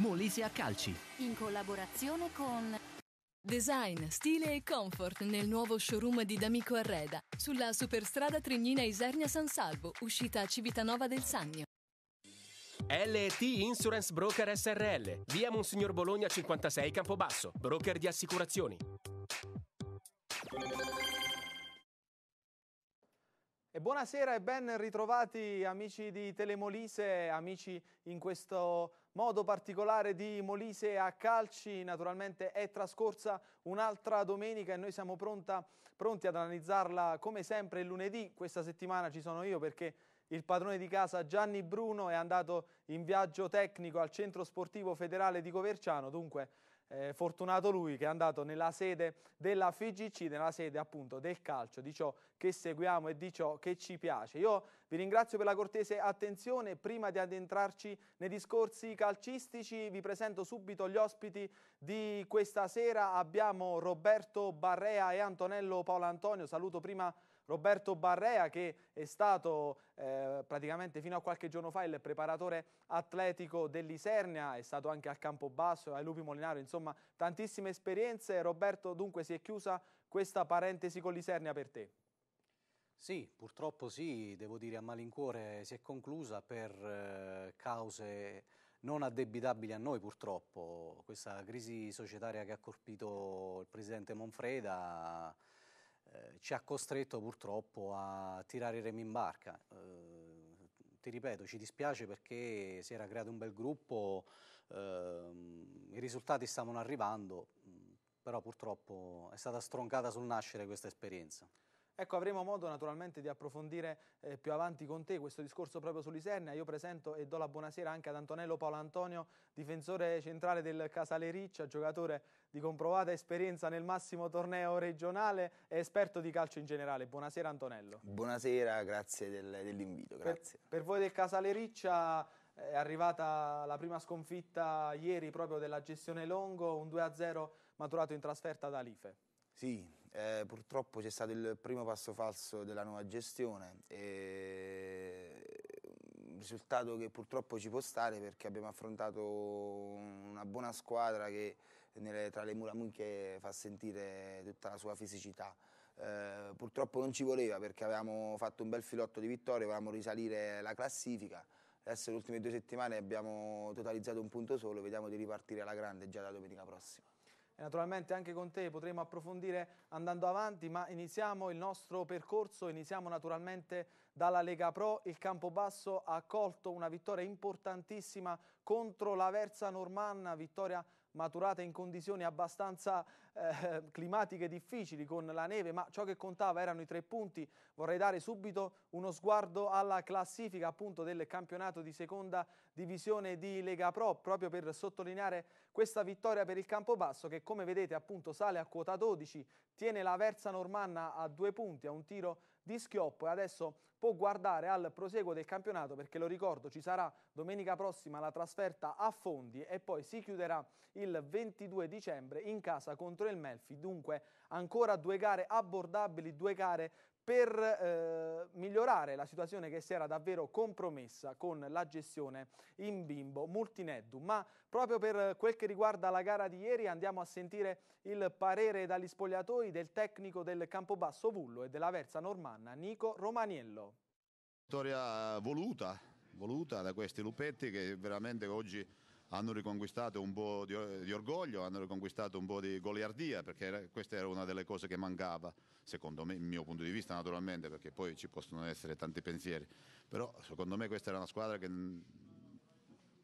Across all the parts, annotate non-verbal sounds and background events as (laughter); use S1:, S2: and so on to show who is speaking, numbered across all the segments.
S1: Molise a Calci.
S2: In collaborazione con
S3: Design, stile e comfort nel nuovo showroom di D'Amico Arreda, sulla superstrada Trignina Isernia San Salvo, uscita a Civitanova del Sannio.
S1: LT
S4: Insurance Broker SRL, via Monsignor Bologna 56 Campobasso, broker di assicurazioni buonasera e ben ritrovati amici di Telemolise, amici in questo modo particolare di Molise a calci. Naturalmente è trascorsa un'altra domenica e noi siamo pronta, pronti ad analizzarla come sempre il lunedì. Questa settimana ci sono io perché il padrone di casa Gianni Bruno è andato in viaggio tecnico al centro sportivo federale di Coverciano, dunque eh, fortunato lui che è andato nella sede della FIGC, nella sede appunto del calcio, di ciò che seguiamo e di ciò che ci piace. Io vi ringrazio per la cortese attenzione, prima di addentrarci nei discorsi calcistici vi presento subito gli ospiti di questa sera, abbiamo Roberto Barrea e Antonello Paolo Antonio, saluto prima Roberto Barrea che è stato eh, praticamente fino a qualche giorno fa il preparatore atletico dell'Isernia, è stato anche al Campobasso, ai Lupi Molinari, insomma tantissime esperienze. Roberto
S1: dunque si è chiusa questa
S4: parentesi con l'Isernia per te?
S1: Sì, purtroppo sì, devo dire a malincuore si è conclusa per eh, cause non addebitabili a noi purtroppo. Questa crisi societaria che ha colpito il presidente Monfreda eh, ci ha costretto purtroppo a tirare i remi in barca. Eh, ti ripeto, ci dispiace perché si era creato un bel gruppo, ehm, i risultati stavano arrivando, però purtroppo è stata stroncata sul nascere questa esperienza.
S4: Ecco, avremo modo naturalmente di approfondire eh, più avanti con te questo discorso proprio sull'Isernia. Io presento e do la buonasera anche ad Antonello Paolo Antonio, difensore centrale del Casale Riccia, giocatore di comprovata esperienza nel massimo torneo regionale e esperto di calcio in generale. Buonasera Antonello.
S3: Buonasera, grazie del, dell'invito. Per,
S4: per voi del Casale Riccia eh, è arrivata la prima sconfitta ieri proprio della gestione Longo, un 2-0 maturato in trasferta da Alife.
S3: Sì, eh, purtroppo c'è stato il primo passo falso della nuova gestione, un mm, risultato che purtroppo ci può stare perché abbiamo affrontato una buona squadra che nelle, tra le mura munche fa sentire tutta la sua fisicità. Eh, purtroppo non ci voleva perché avevamo fatto un bel filotto di vittorie, volevamo risalire la classifica. Adesso le ultime due settimane abbiamo totalizzato un punto solo, vediamo di ripartire alla grande già da domenica prossima
S4: e naturalmente anche con te potremo approfondire andando avanti, ma iniziamo il nostro percorso, iniziamo naturalmente dalla Lega Pro, il Campobasso ha accolto una vittoria importantissima contro la Versa Normanna, vittoria importantissima maturata in condizioni abbastanza eh, climatiche difficili con la neve, ma ciò che contava erano i tre punti. Vorrei dare subito uno sguardo alla classifica appunto del campionato di seconda divisione di Lega Pro, proprio per sottolineare questa vittoria per il Campobasso che come vedete appunto sale a quota 12, tiene la Versa Normanna a due punti, a un tiro di schioppo e adesso può guardare al proseguo del campionato perché lo ricordo ci sarà domenica prossima la trasferta a Fondi e poi si chiuderà il 22 dicembre in casa contro il Melfi, dunque ancora due gare abbordabili, due gare per eh, migliorare la situazione che si era davvero compromessa con la gestione in bimbo Multineddu. Ma proprio per quel che riguarda la gara di ieri andiamo a sentire il parere dagli spogliatoi del tecnico del Campobasso Vullo e della Versa Normanna Nico Romaniello.
S5: Vittoria voluta, voluta da questi lupetti che veramente oggi hanno riconquistato un po' di, di, orgoglio, hanno riconquistato un po' di goliardia, perché era, questa era una delle cose che mancava, secondo me, il mio punto di vista naturalmente, perché poi ci possono essere tanti pensieri, però secondo me questa era una squadra che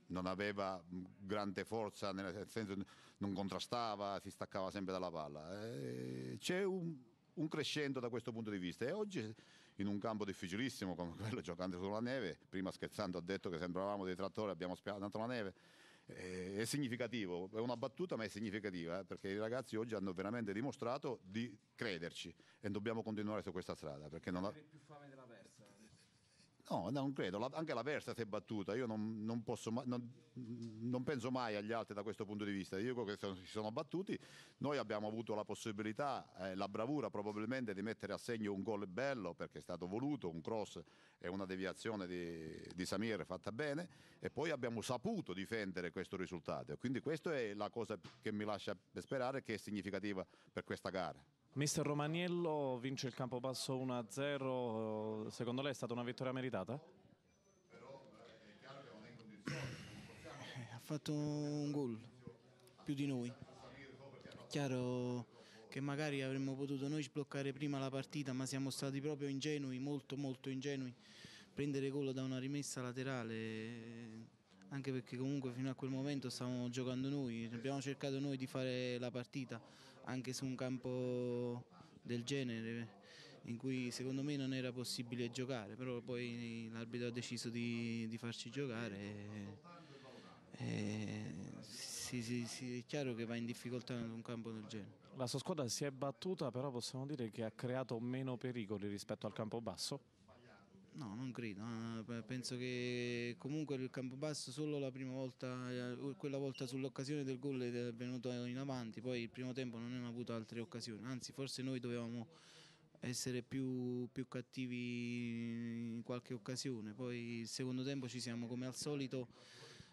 S5: non aveva grande forza, nel senso non contrastava, si staccava sempre dalla palla. E eh, c'è un, un, crescendo da questo punto di vista e oggi in un campo difficilissimo come quello giocando sulla neve, prima scherzando ho detto che sembravamo dei trattori, abbiamo spianato la neve eh, è significativo, è una battuta ma è significativa, eh, perché i ragazzi oggi hanno veramente dimostrato di crederci e dobbiamo continuare su questa strada. Perché non ha... più fame No, non credo, la, anche la Versa si è battuta, io non, non, posso, non, non, penso mai agli altri da questo punto di vista, io dico che sono, si sono battuti, noi abbiamo avuto la possibilità, eh, la bravura probabilmente di mettere a segno un gol bello perché è stato voluto, un cross e una deviazione di, di Samir fatta bene e poi abbiamo saputo difendere questo risultato, quindi questa è la cosa che mi lascia sperare che è significativa per questa gara.
S4: Mister Romaniello vince il campo basso 1-0, secondo lei è stata una vittoria meritata? Eh,
S6: ha fatto un gol, più di noi. È chiaro che magari avremmo potuto noi sbloccare prima la partita, ma siamo stati proprio ingenui, molto molto ingenui. Prendere gol da una rimessa laterale anche perché comunque fino a quel momento stavamo giocando noi, abbiamo cercato noi di fare la partita, anche su un campo del genere in cui secondo me non era possibile giocare, però poi l'arbitro ha deciso di, di farci giocare. E, e sì, sì, sì, è chiaro che va in difficoltà in un campo del genere. La sua
S4: squadra si è battuta, però possiamo dire che ha creato meno pericoli rispetto al campo basso?
S6: No, non credo, penso che comunque il campo basso solo la prima volta, eh, quella volta sull'occasione del gol è venuto in avanti, poi il primo tempo non abbiamo avuto altre occasioni, anzi forse noi dovevamo essere più, più cattivi in qualche occasione, poi il secondo tempo ci siamo come al solito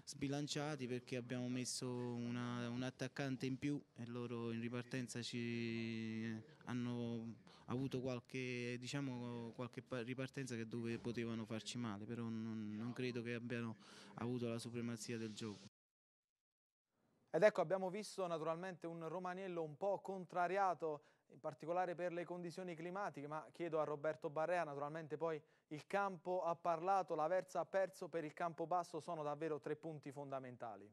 S6: sbilanciati perché abbiamo messo una, un attaccante in più e loro in ripartenza ci hanno avuto qualche, diciamo, qualche ripartenza che dove potevano farci male, però non, non credo che abbiano avuto la supremazia del gioco.
S4: Ed ecco, abbiamo visto naturalmente un Romaniello un po' contrariato, in particolare per le condizioni climatiche, ma chiedo a Roberto Barrea, naturalmente poi il campo ha parlato, la Versa ha perso, per il campo basso sono davvero tre punti fondamentali.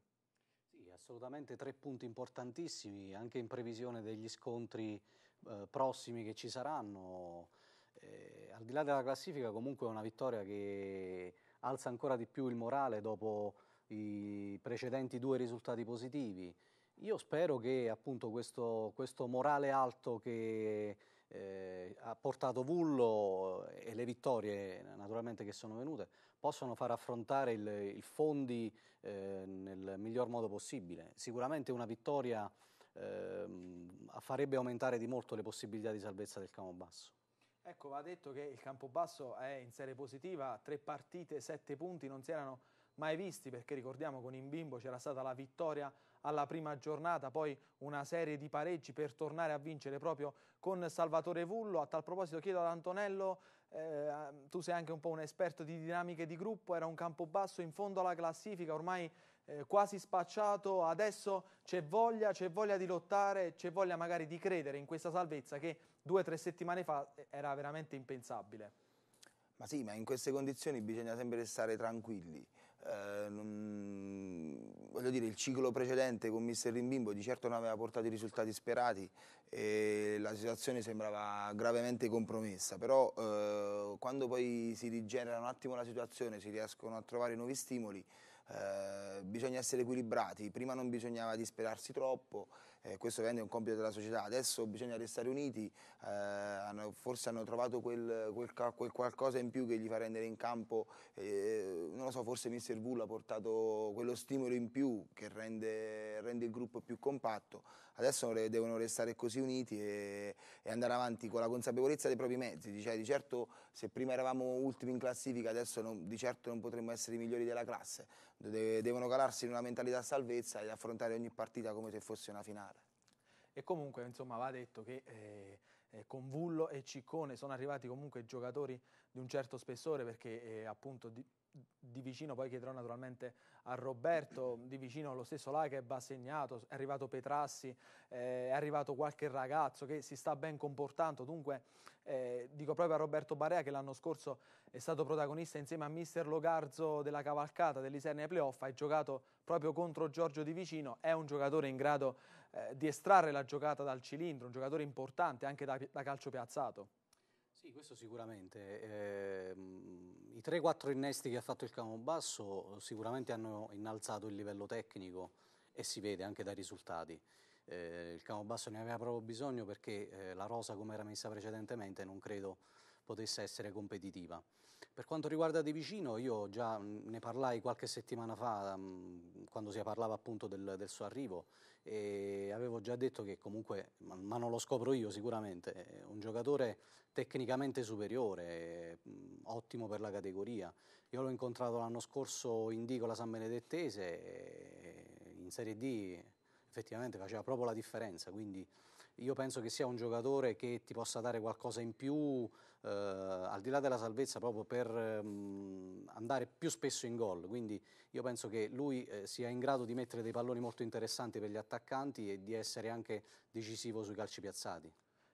S1: Sì, assolutamente tre punti importantissimi, anche in previsione degli scontri eh, prossimi che ci saranno. Eh, al di là della classifica comunque è una vittoria che alza ancora di più il morale dopo i precedenti due risultati positivi. Io spero che appunto questo, questo morale alto che eh, ha portato Vullo eh, e le vittorie naturalmente che sono venute possano far affrontare il, il Fondi eh, nel miglior modo possibile. Sicuramente una vittoria Ehm, farebbe aumentare di molto le possibilità di salvezza del campo basso.
S4: Ecco, va detto che il campo basso è in serie positiva, tre partite, sette punti, non si erano mai visti perché ricordiamo con Imbimbo c'era stata la vittoria alla prima giornata, poi una serie di pareggi per tornare a vincere proprio con Salvatore Vullo. A tal proposito chiedo ad Antonello, eh, tu sei anche un po' un esperto di dinamiche di gruppo, era un campo basso in fondo alla classifica, ormai eh, quasi spacciato, adesso c'è voglia, c'è voglia di lottare, c'è voglia magari di credere in questa salvezza che due o tre settimane fa eh, era veramente impensabile.
S3: Ma sì, ma in queste condizioni bisogna sempre stare tranquilli. Eh, non, voglio dire, il ciclo precedente con Mister Rimbimbo di certo non aveva portato i risultati sperati e la situazione sembrava gravemente compromessa, però eh, quando poi si rigenera un attimo la situazione, si riescono a trovare nuovi stimoli, eh, bisogna essere equilibrati, prima non bisognava disperarsi troppo, eh, questo ovviamente è un compito della società, adesso bisogna restare uniti, eh, hanno, forse hanno trovato quel, quel, quel, qualcosa in più che gli fa rendere in campo, eh, non lo so, forse Mr. Bull ha portato quello stimolo in più che rende rende il gruppo più compatto. Adesso devono restare così uniti e, e andare avanti con la consapevolezza dei propri mezzi. Cioè, di certo se prima eravamo ultimi in classifica, adesso non, di certo non potremmo essere i migliori della classe. De, devono calarsi in una mentalità salvezza e affrontare ogni partita come se fosse una finale.
S4: E comunque insomma va detto che... Eh eh, Vullo e Ciccone sono arrivati comunque giocatori di un certo spessore perché eh, appunto di, di, vicino poi chiederò naturalmente a Roberto, di vicino lo stesso Lacheb ha segnato, è arrivato Petrassi, eh, è arrivato qualche ragazzo che si sta ben comportando, dunque eh, dico proprio a Roberto Barea che l'anno scorso è stato protagonista insieme a mister Logarzo della cavalcata dell'Isernia playoff, ha giocato proprio contro Giorgio Di Vicino, è un giocatore in grado eh, di estrarre la giocata dal cilindro, un giocatore importante anche da, da calcio piazzato.
S1: Sì, questo sicuramente. Eh, I 3-4 innesti che ha fatto il Basso sicuramente hanno innalzato il livello tecnico e si vede anche dai risultati. Eh, il Basso ne aveva proprio bisogno perché eh, la rosa come era messa precedentemente non credo potesse essere competitiva. Per quanto riguarda De Vicino, io già mm, ne parlai qualche settimana fa, mm, quando si parlava appunto del, del suo arrivo, e avevo già detto che comunque, ma non lo scopro io sicuramente, è un giocatore tecnicamente superiore, mm, ottimo per la categoria. Io l'ho incontrato l'anno scorso in Dicola San Benedettese, in Serie D effettivamente faceva proprio la differenza, quindi io penso che sia un giocatore che ti possa dare qualcosa in più, eh, al di là della salvezza, proprio per mh, mm, andare più spesso in gol. Quindi io penso che lui eh, sia in grado di mettere dei palloni molto interessanti per gli attaccanti e di essere anche decisivo sui calci piazzati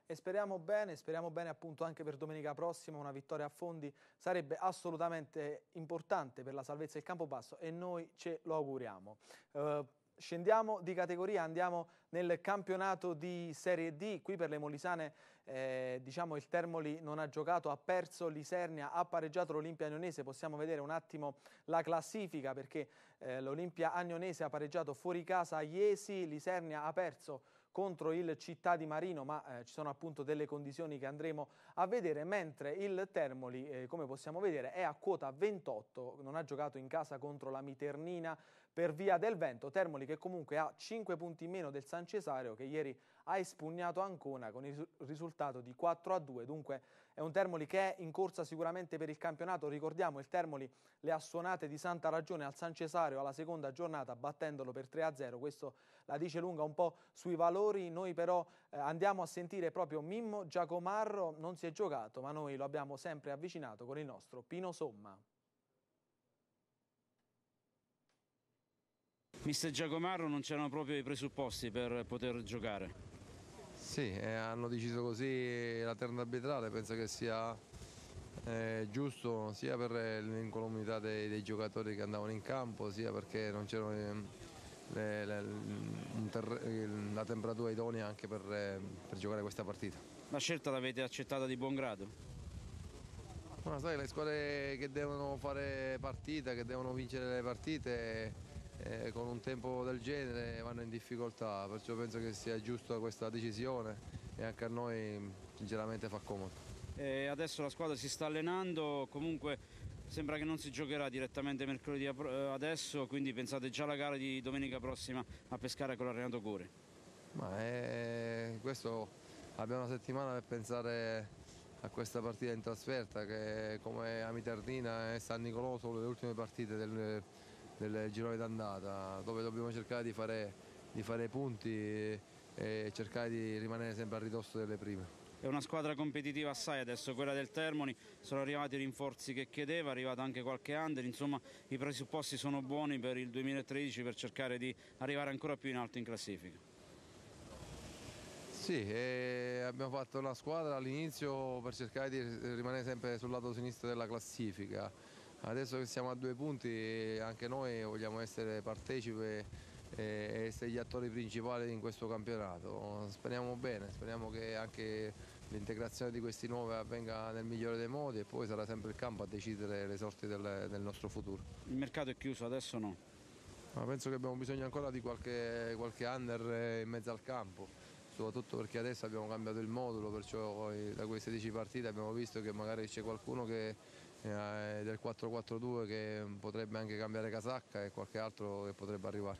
S4: e speriamo bene, speriamo bene appunto anche per domenica prossima, una vittoria a fondi sarebbe assolutamente importante per la salvezza del campo basso e noi ce lo auguriamo. Uh, Scendiamo di categoria, andiamo nel campionato di Serie D, qui per le Molisane eh, diciamo il Termoli non ha giocato, ha perso l'Isernia, ha pareggiato l'Olimpia Agnonese, possiamo vedere un attimo la classifica perché eh, l'Olimpia Agnonese ha pareggiato fuori casa a Iesi, l'Isernia ha perso contro il Città di Marino, ma eh, ci sono appunto delle condizioni che andremo a vedere, mentre il Termoli, eh, come possiamo vedere, è a quota 28, non ha giocato in casa contro la Miternina, per via del vento. Termoli che comunque ha 5 punti in meno del San Cesario che ieri ha espugnato Ancona con il risultato di 4 a 2. Dunque è un Termoli che è in corsa sicuramente per il campionato. Ricordiamo il Termoli le ha suonate di santa ragione al San Cesario alla seconda giornata battendolo per 3 a 0. Questo la dice lunga un po' sui valori. Noi però eh, andiamo a sentire proprio Mimmo Giacomarro. Non si è giocato ma noi lo abbiamo sempre avvicinato con il nostro Pino Somma.
S7: mister Giacomarro non c'erano proprio i presupposti per poter giocare. Sì, eh, hanno deciso così la terna arbitrale, penso che sia eh, giusto
S8: sia per eh, l'incolumità dei, dei, giocatori che andavano in campo, sia perché non c'era eh, la temperatura idonea anche per, eh, per giocare
S7: questa partita. La scelta l'avete accettata di buon grado?
S8: Ma sai, le squadre che devono fare partita, che devono vincere le partite, eh, con un tempo del genere vanno in difficoltà, perciò penso che sia giusta questa decisione e anche a noi sinceramente fa comodo.
S7: E adesso la squadra si sta allenando, comunque sembra che non si giocherà direttamente mercoledì eh, adesso, quindi pensate già alla gara di domenica prossima a pescare con l'allenato Gore.
S8: Ma è... Eh, questo abbiamo una settimana per pensare a questa partita in trasferta che come a Mitardina e San Nicolò sono le ultime partite del del girone d'andata dove dobbiamo cercare di fare, di fare punti e, cercare di rimanere sempre al ridosso delle prime
S7: è una squadra competitiva assai adesso quella del Termoni sono arrivati i rinforzi che chiedeva è arrivato anche qualche under insomma i presupposti sono buoni per il 2013 per cercare di arrivare ancora più in alto in classifica
S8: sì, abbiamo fatto una squadra all'inizio per cercare di rimanere sempre sul lato sinistro della classifica Adesso che siamo a due punti anche noi vogliamo essere partecipe eh, e essere gli attori principali in questo campionato. Speriamo bene, speriamo che anche l'integrazione di questi nuovi avvenga nel migliore dei modi e poi sarà sempre il campo a decidere le sorti del, del nostro futuro.
S7: Il mercato è chiuso, adesso no? Ma
S8: penso che abbiamo bisogno ancora di qualche, qualche under in mezzo al campo soprattutto perché adesso abbiamo cambiato il modulo, perciò da queste 10 partite abbiamo visto che magari c'è qualcuno che eh, eh, del 4-4-2 che potrebbe anche cambiare casacca e qualche altro che potrebbe arrivare.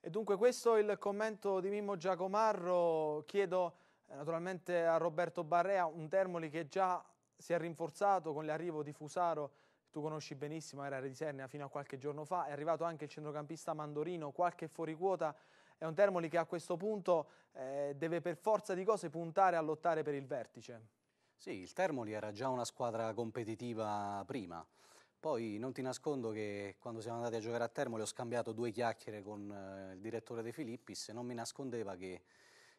S4: E dunque questo è il commento di Mimmo Giacomarro, chiedo eh, naturalmente a Roberto Barrea, un Termoli che già si è rinforzato con l'arrivo di Fusaro, che tu conosci benissimo, era Redisernia fino a qualche giorno fa, è arrivato anche il centrocampista Mandorino, qualche fuoriquota, è un Termoli che a questo punto eh, deve per forza di cose puntare a lottare per il vertice.
S1: Sì, il Termoli era già una squadra competitiva prima. Poi non ti nascondo che quando siamo andati a giocare a Termoli ho scambiato due chiacchiere con eh, il direttore De Filippis e non mi nascondeva che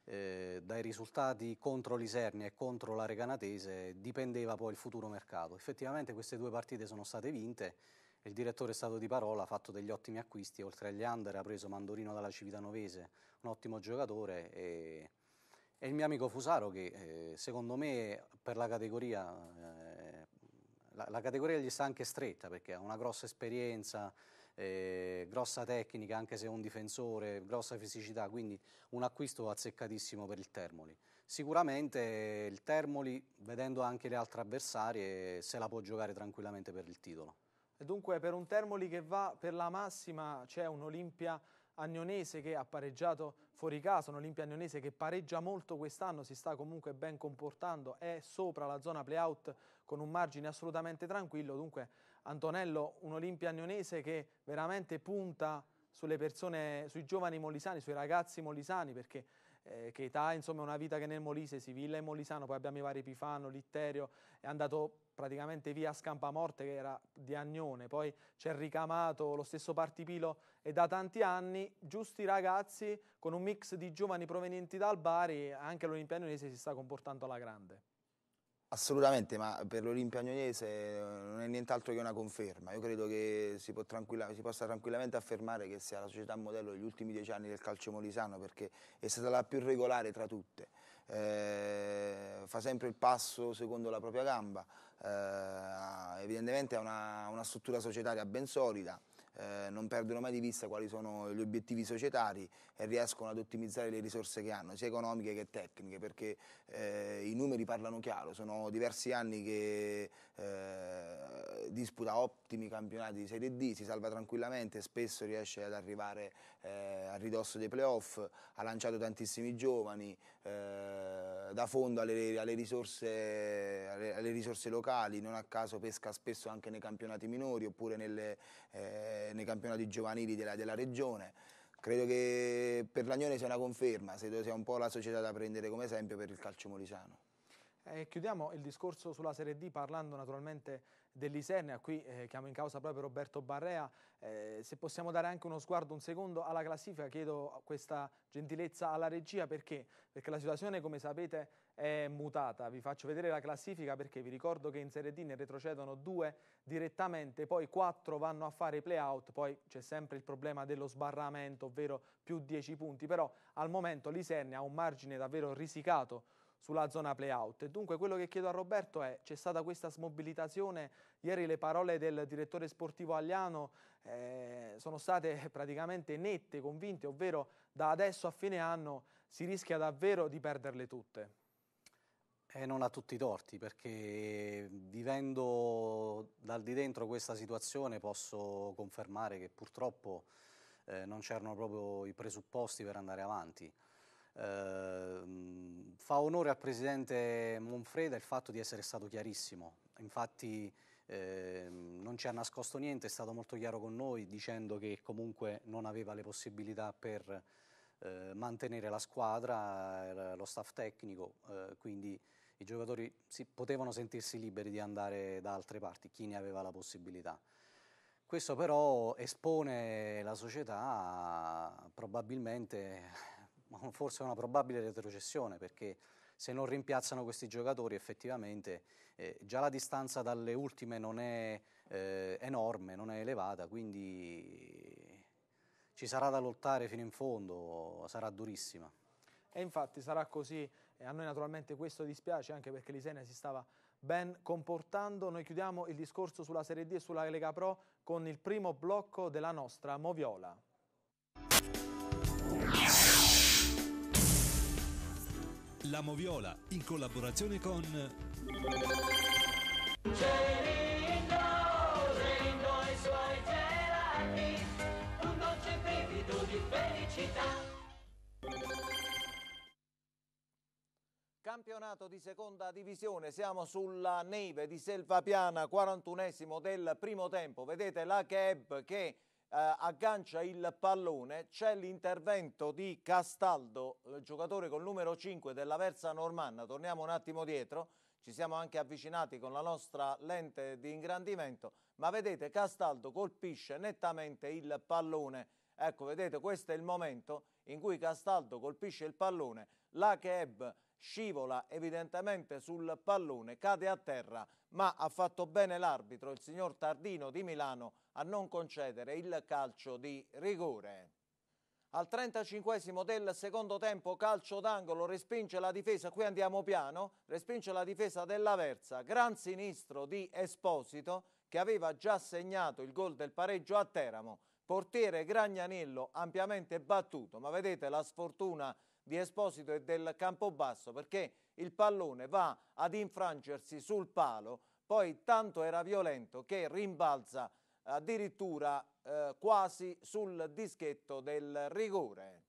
S1: eh, dai risultati contro l'Isernia e contro la Reganatese dipendeva poi il futuro mercato. Effettivamente queste due partite sono state vinte, il direttore è stato di parola, ha fatto degli ottimi acquisti, oltre agli under ha preso Mandorino dalla Civitanovese, un ottimo giocatore e è il mio amico Fusaro che eh, secondo me per la categoria, eh, la, la, categoria gli sta anche stretta perché ha una grossa esperienza, eh, grossa tecnica anche se è un difensore, grossa fisicità, quindi un acquisto azzeccatissimo per il Termoli. Sicuramente il Termoli, vedendo anche le altre avversarie, se la può giocare tranquillamente per il titolo.
S4: E dunque per un Termoli che va per la massima c'è un Olimpia Agnonese che ha pareggiato fuori casa, un Olimpia Agnonese che pareggia molto quest'anno, si sta comunque ben comportando, è sopra la zona playout con un margine assolutamente tranquillo, dunque Antonello, un Olimpia Agnonese che veramente punta sulle persone, sui giovani molisani, sui ragazzi molisani, perché eh, Keita insomma è una vita che nel Molise, Sivilla e Molisano, poi abbiamo i vari Pifano, Litterio, è andato praticamente via Scampamorte che era di Agnone, poi c'è Ricamato, lo stesso Partipilo e da tanti anni giusti ragazzi con un mix di giovani provenienti dal Bari, anche l'Olimpia Agnonese si sta comportando alla grande.
S3: Assolutamente, ma per l'Olimpia Agnonese eh, non è nient'altro che una conferma. Io credo che si, tranquilla, si, possa tranquillamente affermare che sia la società modello degli ultimi dieci anni del calcio molisano perché è stata la più regolare tra tutte eh, fa sempre il passo secondo la propria gamba, eh, evidentemente ha una, una, struttura societaria ben solida, eh, non perdono mai di vista quali sono gli obiettivi societari e riescono ad ottimizzare le risorse che hanno, sia economiche che tecniche, perché eh, i numeri parlano chiaro, sono diversi anni che eh, disputa ottimi campionati di Serie D, si salva tranquillamente, e spesso riesce ad arrivare eh, a ridosso dei playoff, ha lanciato tantissimi giovani, eh, da fondo alle, alle, risorse, alle, alle, risorse, locali, non a caso pesca spesso anche nei campionati minori oppure nelle, eh, nei campionati giovanili della, della regione credo che per l'Agnone sia una conferma, credo sia un po' la società da prendere come esempio per il calcio molisano.
S4: E eh, chiudiamo il discorso sulla Serie D parlando naturalmente dell'Isernia, qui eh, chiamo in causa proprio Roberto Barrea, eh, se possiamo dare anche uno sguardo un secondo alla classifica, chiedo questa gentilezza alla regia perché? Perché la situazione come sapete è mutata, vi faccio vedere la classifica perché vi ricordo che in Serie D ne retrocedono due direttamente, poi quattro vanno a fare i play-out, poi c'è sempre il problema dello sbarramento, ovvero più 10 punti, però al momento l'Isernia ha un margine davvero risicato sulla zona playout. Dunque quello che chiedo a Roberto è, c'è stata questa smobilitazione, ieri le parole del direttore sportivo Agliano eh, sono state (laughs) praticamente nette, convinte, ovvero da adesso a fine anno si rischia davvero di perderle tutte.
S1: Eh, non ha tutti i torti perché vivendo dal di dentro questa situazione posso confermare che purtroppo eh, non c'erano proprio i presupposti per andare avanti. Eh, fa onore al Presidente Monfreda il fatto di essere stato chiarissimo, infatti eh, non ci ha nascosto niente, è stato molto chiaro con noi dicendo che comunque non aveva le possibilità per eh, mantenere la squadra, lo staff tecnico, eh, quindi i giocatori si, potevano sentirsi liberi di andare da altre parti, chi ne aveva la possibilità. Questo però espone la società probabilmente ma forse una probabile retrocessione, perché se non rimpiazzano questi giocatori effettivamente eh, già la distanza dalle ultime non è eh, enorme, non è elevata, quindi ci sarà da lottare fino in fondo, sarà durissima.
S4: E infatti sarà così, e a noi naturalmente questo dispiace anche perché l'Isenia si stava ben comportando. Noi chiudiamo il discorso sulla Serie D e sulla Lega Pro con il primo blocco della nostra Moviola.
S9: La Moviola in collaborazione con
S10: Campionato di seconda divisione, siamo sulla neve di Selva Piana, 41 del primo tempo. Vedete la cab che eh, aggancia il pallone, c'è l'intervento di Castaldo, eh, giocatore col numero 5 della Versa Normanna, torniamo un attimo dietro, ci siamo anche avvicinati con la nostra lente di ingrandimento, ma vedete Castaldo colpisce nettamente il pallone, ecco vedete questo è il momento in cui Castaldo colpisce il pallone, la Keb scivola evidentemente sul pallone, cade a terra, ma ha fatto bene l'arbitro, il signor Tardino di Milano, a non concedere il calcio di rigore. Al 35 del secondo tempo calcio d'angolo, respinge la difesa, qui andiamo piano, respinge la difesa dell'Aversa, gran sinistro di Esposito che aveva già segnato il gol del pareggio a Teramo. Portiere Gragnanello ampiamente battuto, ma vedete la sfortuna di Esposito e del Campobasso perché il pallone va ad infrangersi sul palo, poi tanto era violento che rimbalza addirittura eh, quasi sul dischetto del rigore.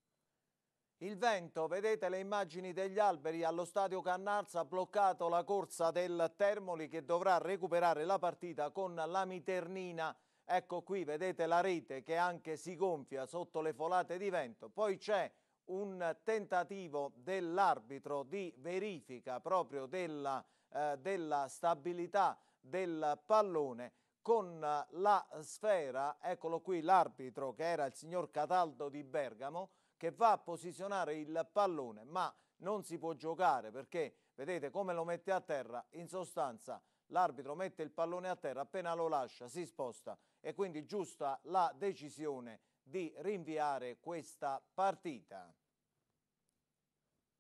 S10: Il vento, vedete le immagini degli alberi allo stadio Cannarza, ha bloccato la corsa del Termoli che dovrà recuperare la partita con la Miternina. Ecco qui, vedete la rete che anche si gonfia sotto le folate di vento. Poi c'è un tentativo dell'arbitro di verifica proprio della, eh, della stabilità del pallone con la sfera, eccolo qui l'arbitro che era il signor Cataldo di Bergamo, che va a posizionare il pallone, ma non si può giocare perché vedete come lo mette a terra, in sostanza l'arbitro mette il pallone a terra, appena lo lascia si sposta e quindi giusta la decisione di rinviare questa partita.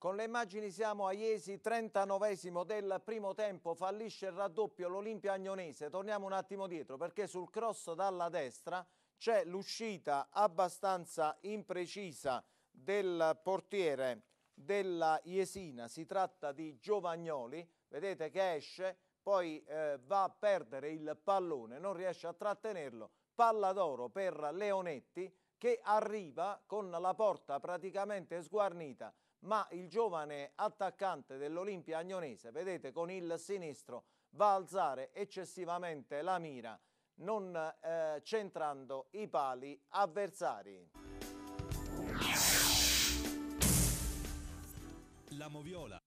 S10: Con le immagini siamo a Iesi, 39esimo del primo tempo, fallisce il raddoppio l'Olimpia Agnonese. Torniamo un attimo dietro perché sul cross dalla destra c'è l'uscita abbastanza imprecisa del portiere della Iesina, si tratta di Giovagnoli, vedete che esce, poi eh, va a perdere il pallone, non riesce a trattenerlo, palla d'oro per Leonetti che arriva con la porta praticamente sguarnita ma il giovane attaccante dell'Olimpia Agnonese, vedete con il sinistro, va a alzare eccessivamente la mira, non eh, centrando i pali avversari.
S9: La
S4: Moviola.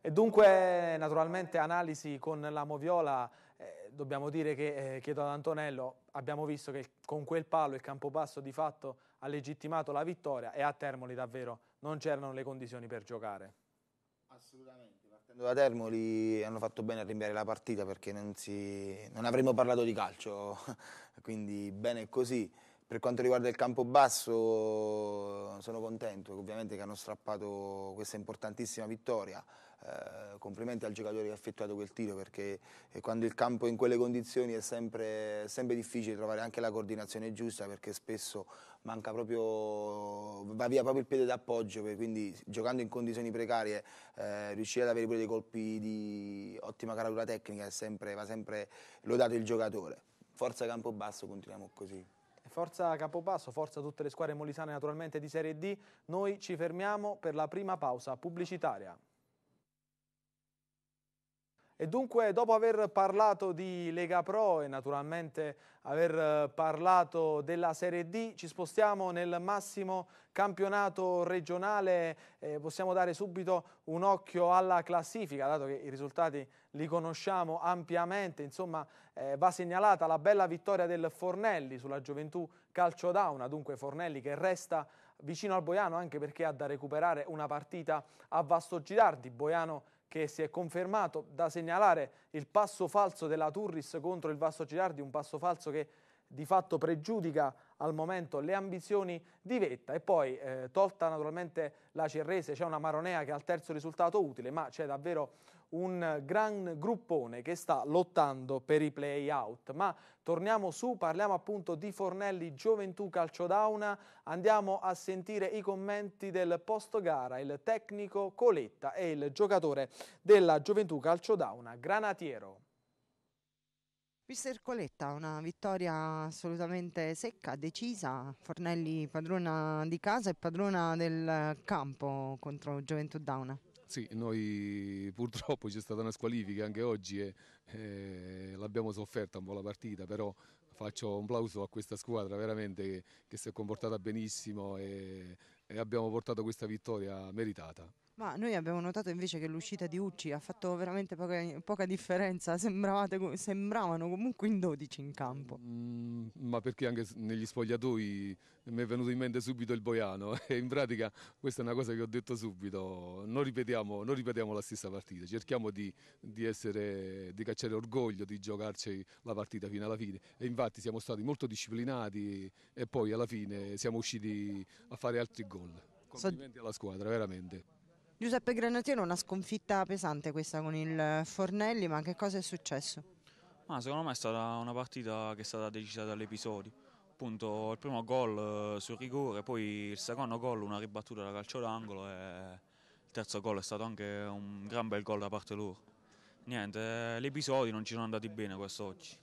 S4: E dunque naturalmente analisi con la Moviola, eh, dobbiamo dire che, eh, chiedo ad Antonello, abbiamo visto che con quel palo il campopasso di fatto ha legittimato la vittoria e a Termoli davvero non c'erano le condizioni per giocare. Assolutamente,
S3: partendo da Termoli hanno fatto bene a rinviare la partita perché non, si... non avremmo parlato di calcio, (laughs) quindi bene così. Per quanto riguarda il campo basso sono contento ovviamente che hanno strappato questa importantissima vittoria. Eh, complimenti al giocatore che ha effettuato quel tiro perché eh, quando il campo è in quelle condizioni è sempre, sempre difficile trovare anche la coordinazione giusta perché spesso manca proprio, va via proprio il piede d'appoggio, quindi giocando in condizioni precarie eh, riuscire ad avere pure dei colpi di ottima caratura tecnica è sempre, va sempre lodato il giocatore. Forza campo basso, continuiamo così. Forza
S4: Capobasso, forza tutte le squadre molisane naturalmente di Serie D. Noi ci fermiamo per la prima pausa pubblicitaria. E dunque dopo aver parlato di Lega Pro e naturalmente aver eh, parlato della Serie D ci spostiamo nel massimo campionato regionale eh, possiamo dare subito un occhio alla classifica dato che i risultati li conosciamo ampiamente insomma eh, va segnalata la bella vittoria del Fornelli sulla Gioventù Calcio Dauna dunque Fornelli che resta vicino al Boiano anche perché ha da recuperare una partita a Vasto Girardi, Boiano che si è confermato da segnalare il passo falso della Turris contro il Vasto Girardi, un passo falso che di fatto pregiudica al momento le ambizioni di Vetta e poi eh, tolta naturalmente la Cerrese c'è una Maronea che ha il terzo risultato utile ma c'è davvero un gran gruppone che sta lottando per i play-out. Ma torniamo su, parliamo appunto di Fornelli Gioventù Calciodauna, andiamo a sentire i commenti del post gara, il tecnico Coletta e il giocatore della Gioventù Calciodauna, Granatiero.
S11: Mister Coletta, una vittoria assolutamente secca, decisa, Fornelli padrona di casa e padrona del campo contro Gioventù Dauna.
S9: Sì, noi purtroppo c'è stata una squalifica anche oggi e, e eh, l'abbiamo sofferta un po' la partita, però faccio un plauso a questa squadra veramente che, che si è comportata benissimo e, e abbiamo portato questa vittoria meritata.
S11: Ma noi abbiamo notato invece che l'uscita di Ucci ha fatto veramente poca, poca differenza, sembravano comunque in 12 in campo.
S9: Mm, ma perché anche negli spogliatoi mi è venuto in mente subito il Boiano (laughs) e in pratica questa è una cosa che ho detto subito, non ripetiamo, non ripetiamo la stessa partita, cerchiamo di, di, essere, di cacciare orgoglio, di giocarci la partita fino alla fine e infatti siamo stati molto disciplinati e poi alla fine siamo usciti a fare altri gol. Complimenti alla squadra, veramente.
S11: Giuseppe Granatiero, una sconfitta pesante questa con il Fornelli, ma che cosa è successo?
S12: Ma secondo me è stata una partita che è stata decisa dall'episodio. Appunto il primo gol eh, sul rigore, poi il secondo gol una ribattuta da calcio d'angolo e il terzo gol è stato anche un gran bel gol da parte loro. Niente, eh, gli episodi non ci sono andati bene quest'oggi.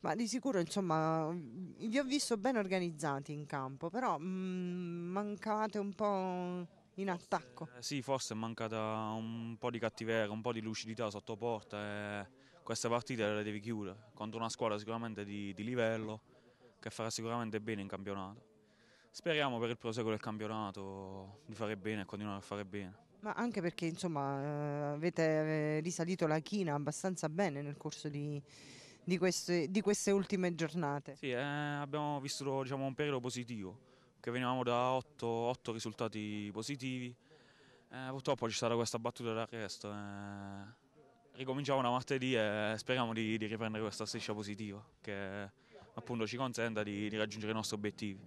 S11: Ma di sicuro, insomma, vi ho visto ben organizzati in campo, però mh, mm, mancate un po' in attacco.
S12: Eh, sì, forse è mancata un po' di cattiveria, un po' di lucidità sotto porta. E queste partite le devi chiudere contro una squadra sicuramente di, di livello che farà sicuramente bene in campionato. Speriamo per il proseguo del campionato di fare bene e continuare a fare bene.
S11: Ma anche perché insomma, eh, avete eh, risalito la china abbastanza bene nel corso di, di, queste, di queste, ultime giornate.
S12: Sì, eh, abbiamo visto diciamo, un periodo positivo che venivamo da 8, 8 risultati positivi. Eh, purtroppo c'è stata questa battuta d'arresto. Eh, ricominciamo da martedì e speriamo di, di, riprendere questa striscia positiva che appunto ci consenta di, di raggiungere i nostri obiettivi.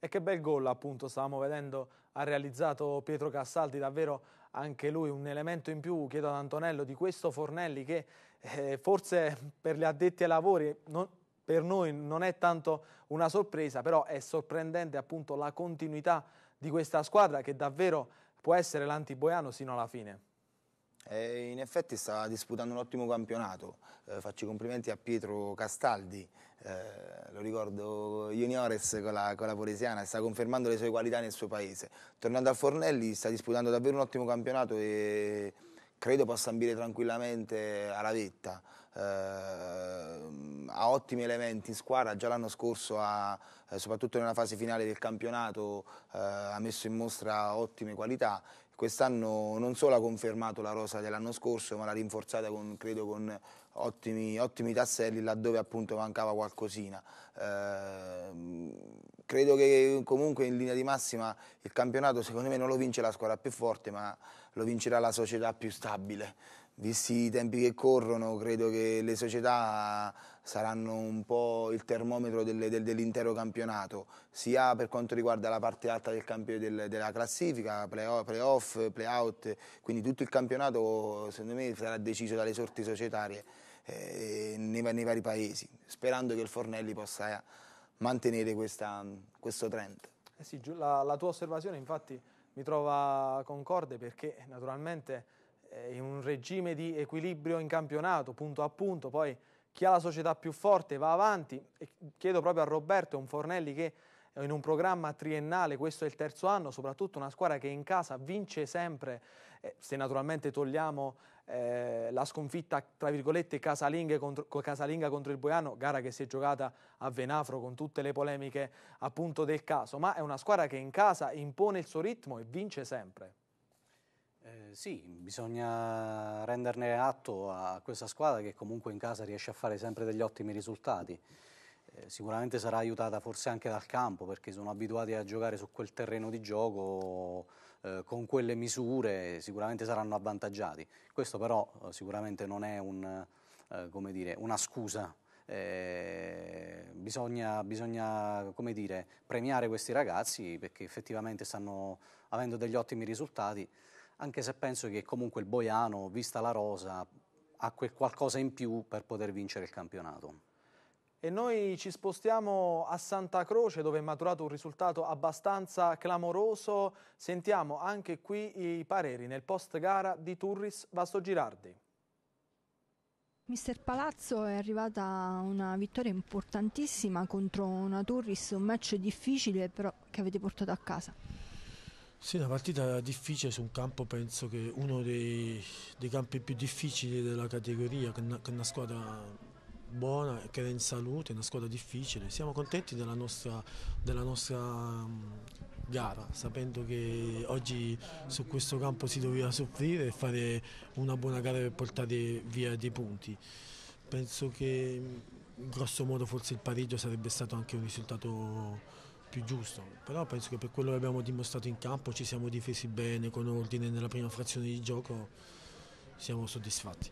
S4: E che bel gol appunto stavamo vedendo ha realizzato Pietro Cassaldi, davvero anche lui un elemento in più, chiedo ad Antonello, di questo Fornelli che eh, forse per gli addetti ai lavori non, per noi non è tanto una sorpresa, però è sorprendente appunto la continuità di questa squadra che davvero può essere l'antiboiano sino alla fine.
S3: Eh, in effetti sta disputando un ottimo campionato, eh, faccio i complimenti a Pietro Castaldi, eh, lo ricordo juniores con la, con la Polesiana, sta confermando le sue qualità nel suo paese. Tornando a Fornelli sta disputando davvero un ottimo campionato e credo possa ambire tranquillamente alla vetta eh, ha ottimi elementi in squadra, già l'anno scorso ha, eh, soprattutto nella fase finale del campionato eh, ha messo in mostra ottime qualità quest'anno non solo ha confermato la rosa dell'anno scorso ma l'ha rinforzata con, credo con ottimi, ottimi, tasselli laddove appunto mancava qualcosina eh, credo che comunque in linea di massima il campionato secondo me non lo vince la squadra più forte ma lo vincerà la società più stabile visti i tempi che corrono, credo che le società saranno un po' il termometro del, del, dell'intero campionato, sia per quanto riguarda la parte alta del del, della classifica, playoff, playout, quindi tutto il campionato secondo me sarà deciso dalle sorti societarie eh, nei, nei, vari paesi, sperando che il Fornelli possa eh, mantenere questa, questo trend.
S4: Eh sì, la, la tua osservazione infatti mi trova concorde perché naturalmente eh, in un regime di equilibrio in campionato, punto a punto, poi chi ha la società più forte va avanti. E chiedo proprio a Roberto, un Fornelli che eh, in un programma triennale, questo è il terzo anno, soprattutto una squadra che in casa vince sempre, eh, se naturalmente togliamo eh, la sconfitta, tra virgolette, casalinga contro, casalinga contro il Boiano, gara che si è giocata a Venafro con tutte le polemiche appunto del caso, ma è una squadra che in casa impone il suo ritmo e vince sempre.
S1: Eh, sì, bisogna renderne atto a questa squadra che comunque in casa riesce a fare sempre degli ottimi risultati. Eh, sicuramente sarà aiutata forse anche dal campo perché sono abituati a giocare su quel terreno di gioco eh, con quelle misure, sicuramente saranno avvantaggiati. Questo però eh, sicuramente non è un, eh, dire, una scusa eh, bisogna, bisogna dire, premiare questi ragazzi perché effettivamente stanno avendo degli ottimi risultati anche se penso che comunque il Boiano, vista la rosa, ha quel qualcosa in più per poter vincere il campionato.
S4: E noi ci spostiamo a Santa Croce dove è maturato un risultato abbastanza clamoroso. Sentiamo anche qui i pareri nel post gara di Turris Vasto Girardi.
S11: Mister Palazzo è arrivata una vittoria importantissima contro una Turris, un match difficile però che avete portato a casa.
S13: Sì, una partita difficile su un campo, penso che uno dei, dei campi più difficili della categoria, che è una, squadra buona, che è in salute, una squadra difficile. Siamo contenti della nostra, della nostra mm, gara, sapendo che oggi su questo campo si doveva soffrire e fare una buona gara per portare via dei punti. Penso che in mm, grosso modo forse il pareggio sarebbe stato anche un risultato più giusto, però penso che per quello che abbiamo dimostrato in campo ci siamo difesi bene, con ordine nella prima frazione di gioco, siamo soddisfatti.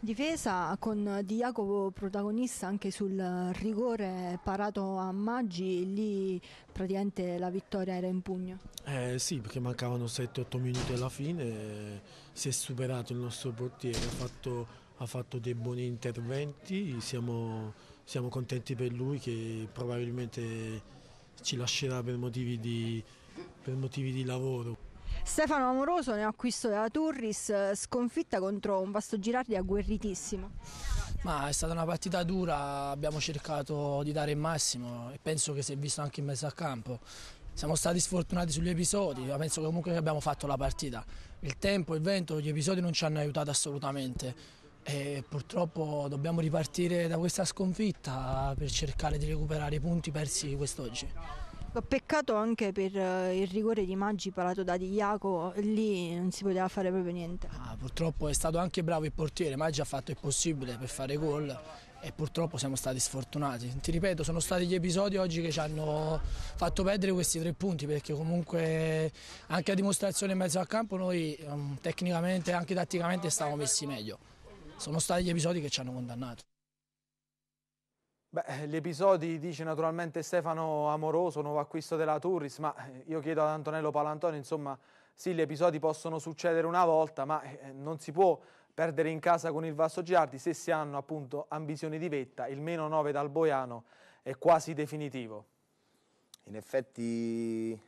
S11: Difesa con Di Jacopo protagonista anche sul rigore parato a Maggi, lì praticamente la vittoria era in pugno.
S13: Eh sì, perché mancavano 7-8 minuti alla fine, si è superato il nostro portiere, ha fatto, ha fatto dei buoni interventi, siamo, siamo contenti per lui che probabilmente ci lascerà per motivi di, per motivi di lavoro.
S11: Stefano Amoroso, ne ha acquisto della Turris, eh, sconfitta contro un vasto Girardi agguerritissimo.
S13: Ma è stata una partita dura, abbiamo cercato di dare il massimo e penso che si è visto anche in mezzo al campo. Siamo stati sfortunati sugli episodi, ma penso comunque che abbiamo fatto la partita. Il tempo, il vento, gli episodi non ci hanno aiutato assolutamente. E purtroppo dobbiamo ripartire da questa sconfitta per cercare di recuperare i punti persi quest'oggi.
S11: Peccato anche per eh, il rigore di Maggi parato da Di Iaco, lì non si poteva fare proprio niente. Ah,
S13: purtroppo è stato anche bravo il portiere, Maggi ha fatto il possibile per fare gol e purtroppo siamo stati sfortunati. Ti ripeto, sono stati gli episodi oggi che ci hanno fatto perdere questi tre punti perché comunque anche a dimostrazione in mezzo al campo noi ehm, tecnicamente e anche tatticamente stavamo messi meglio sono stati gli episodi che ci hanno condannato.
S4: Beh, gli episodi, dice naturalmente Stefano Amoroso, nuovo acquisto della Turris, ma eh, io chiedo ad Antonello Palantoni, insomma, sì, gli episodi possono succedere una volta, ma eh, non si può perdere in casa con il Vasto Giardi se si hanno appunto ambizioni di vetta, il meno 9 dal Boiano è quasi definitivo.
S3: In effetti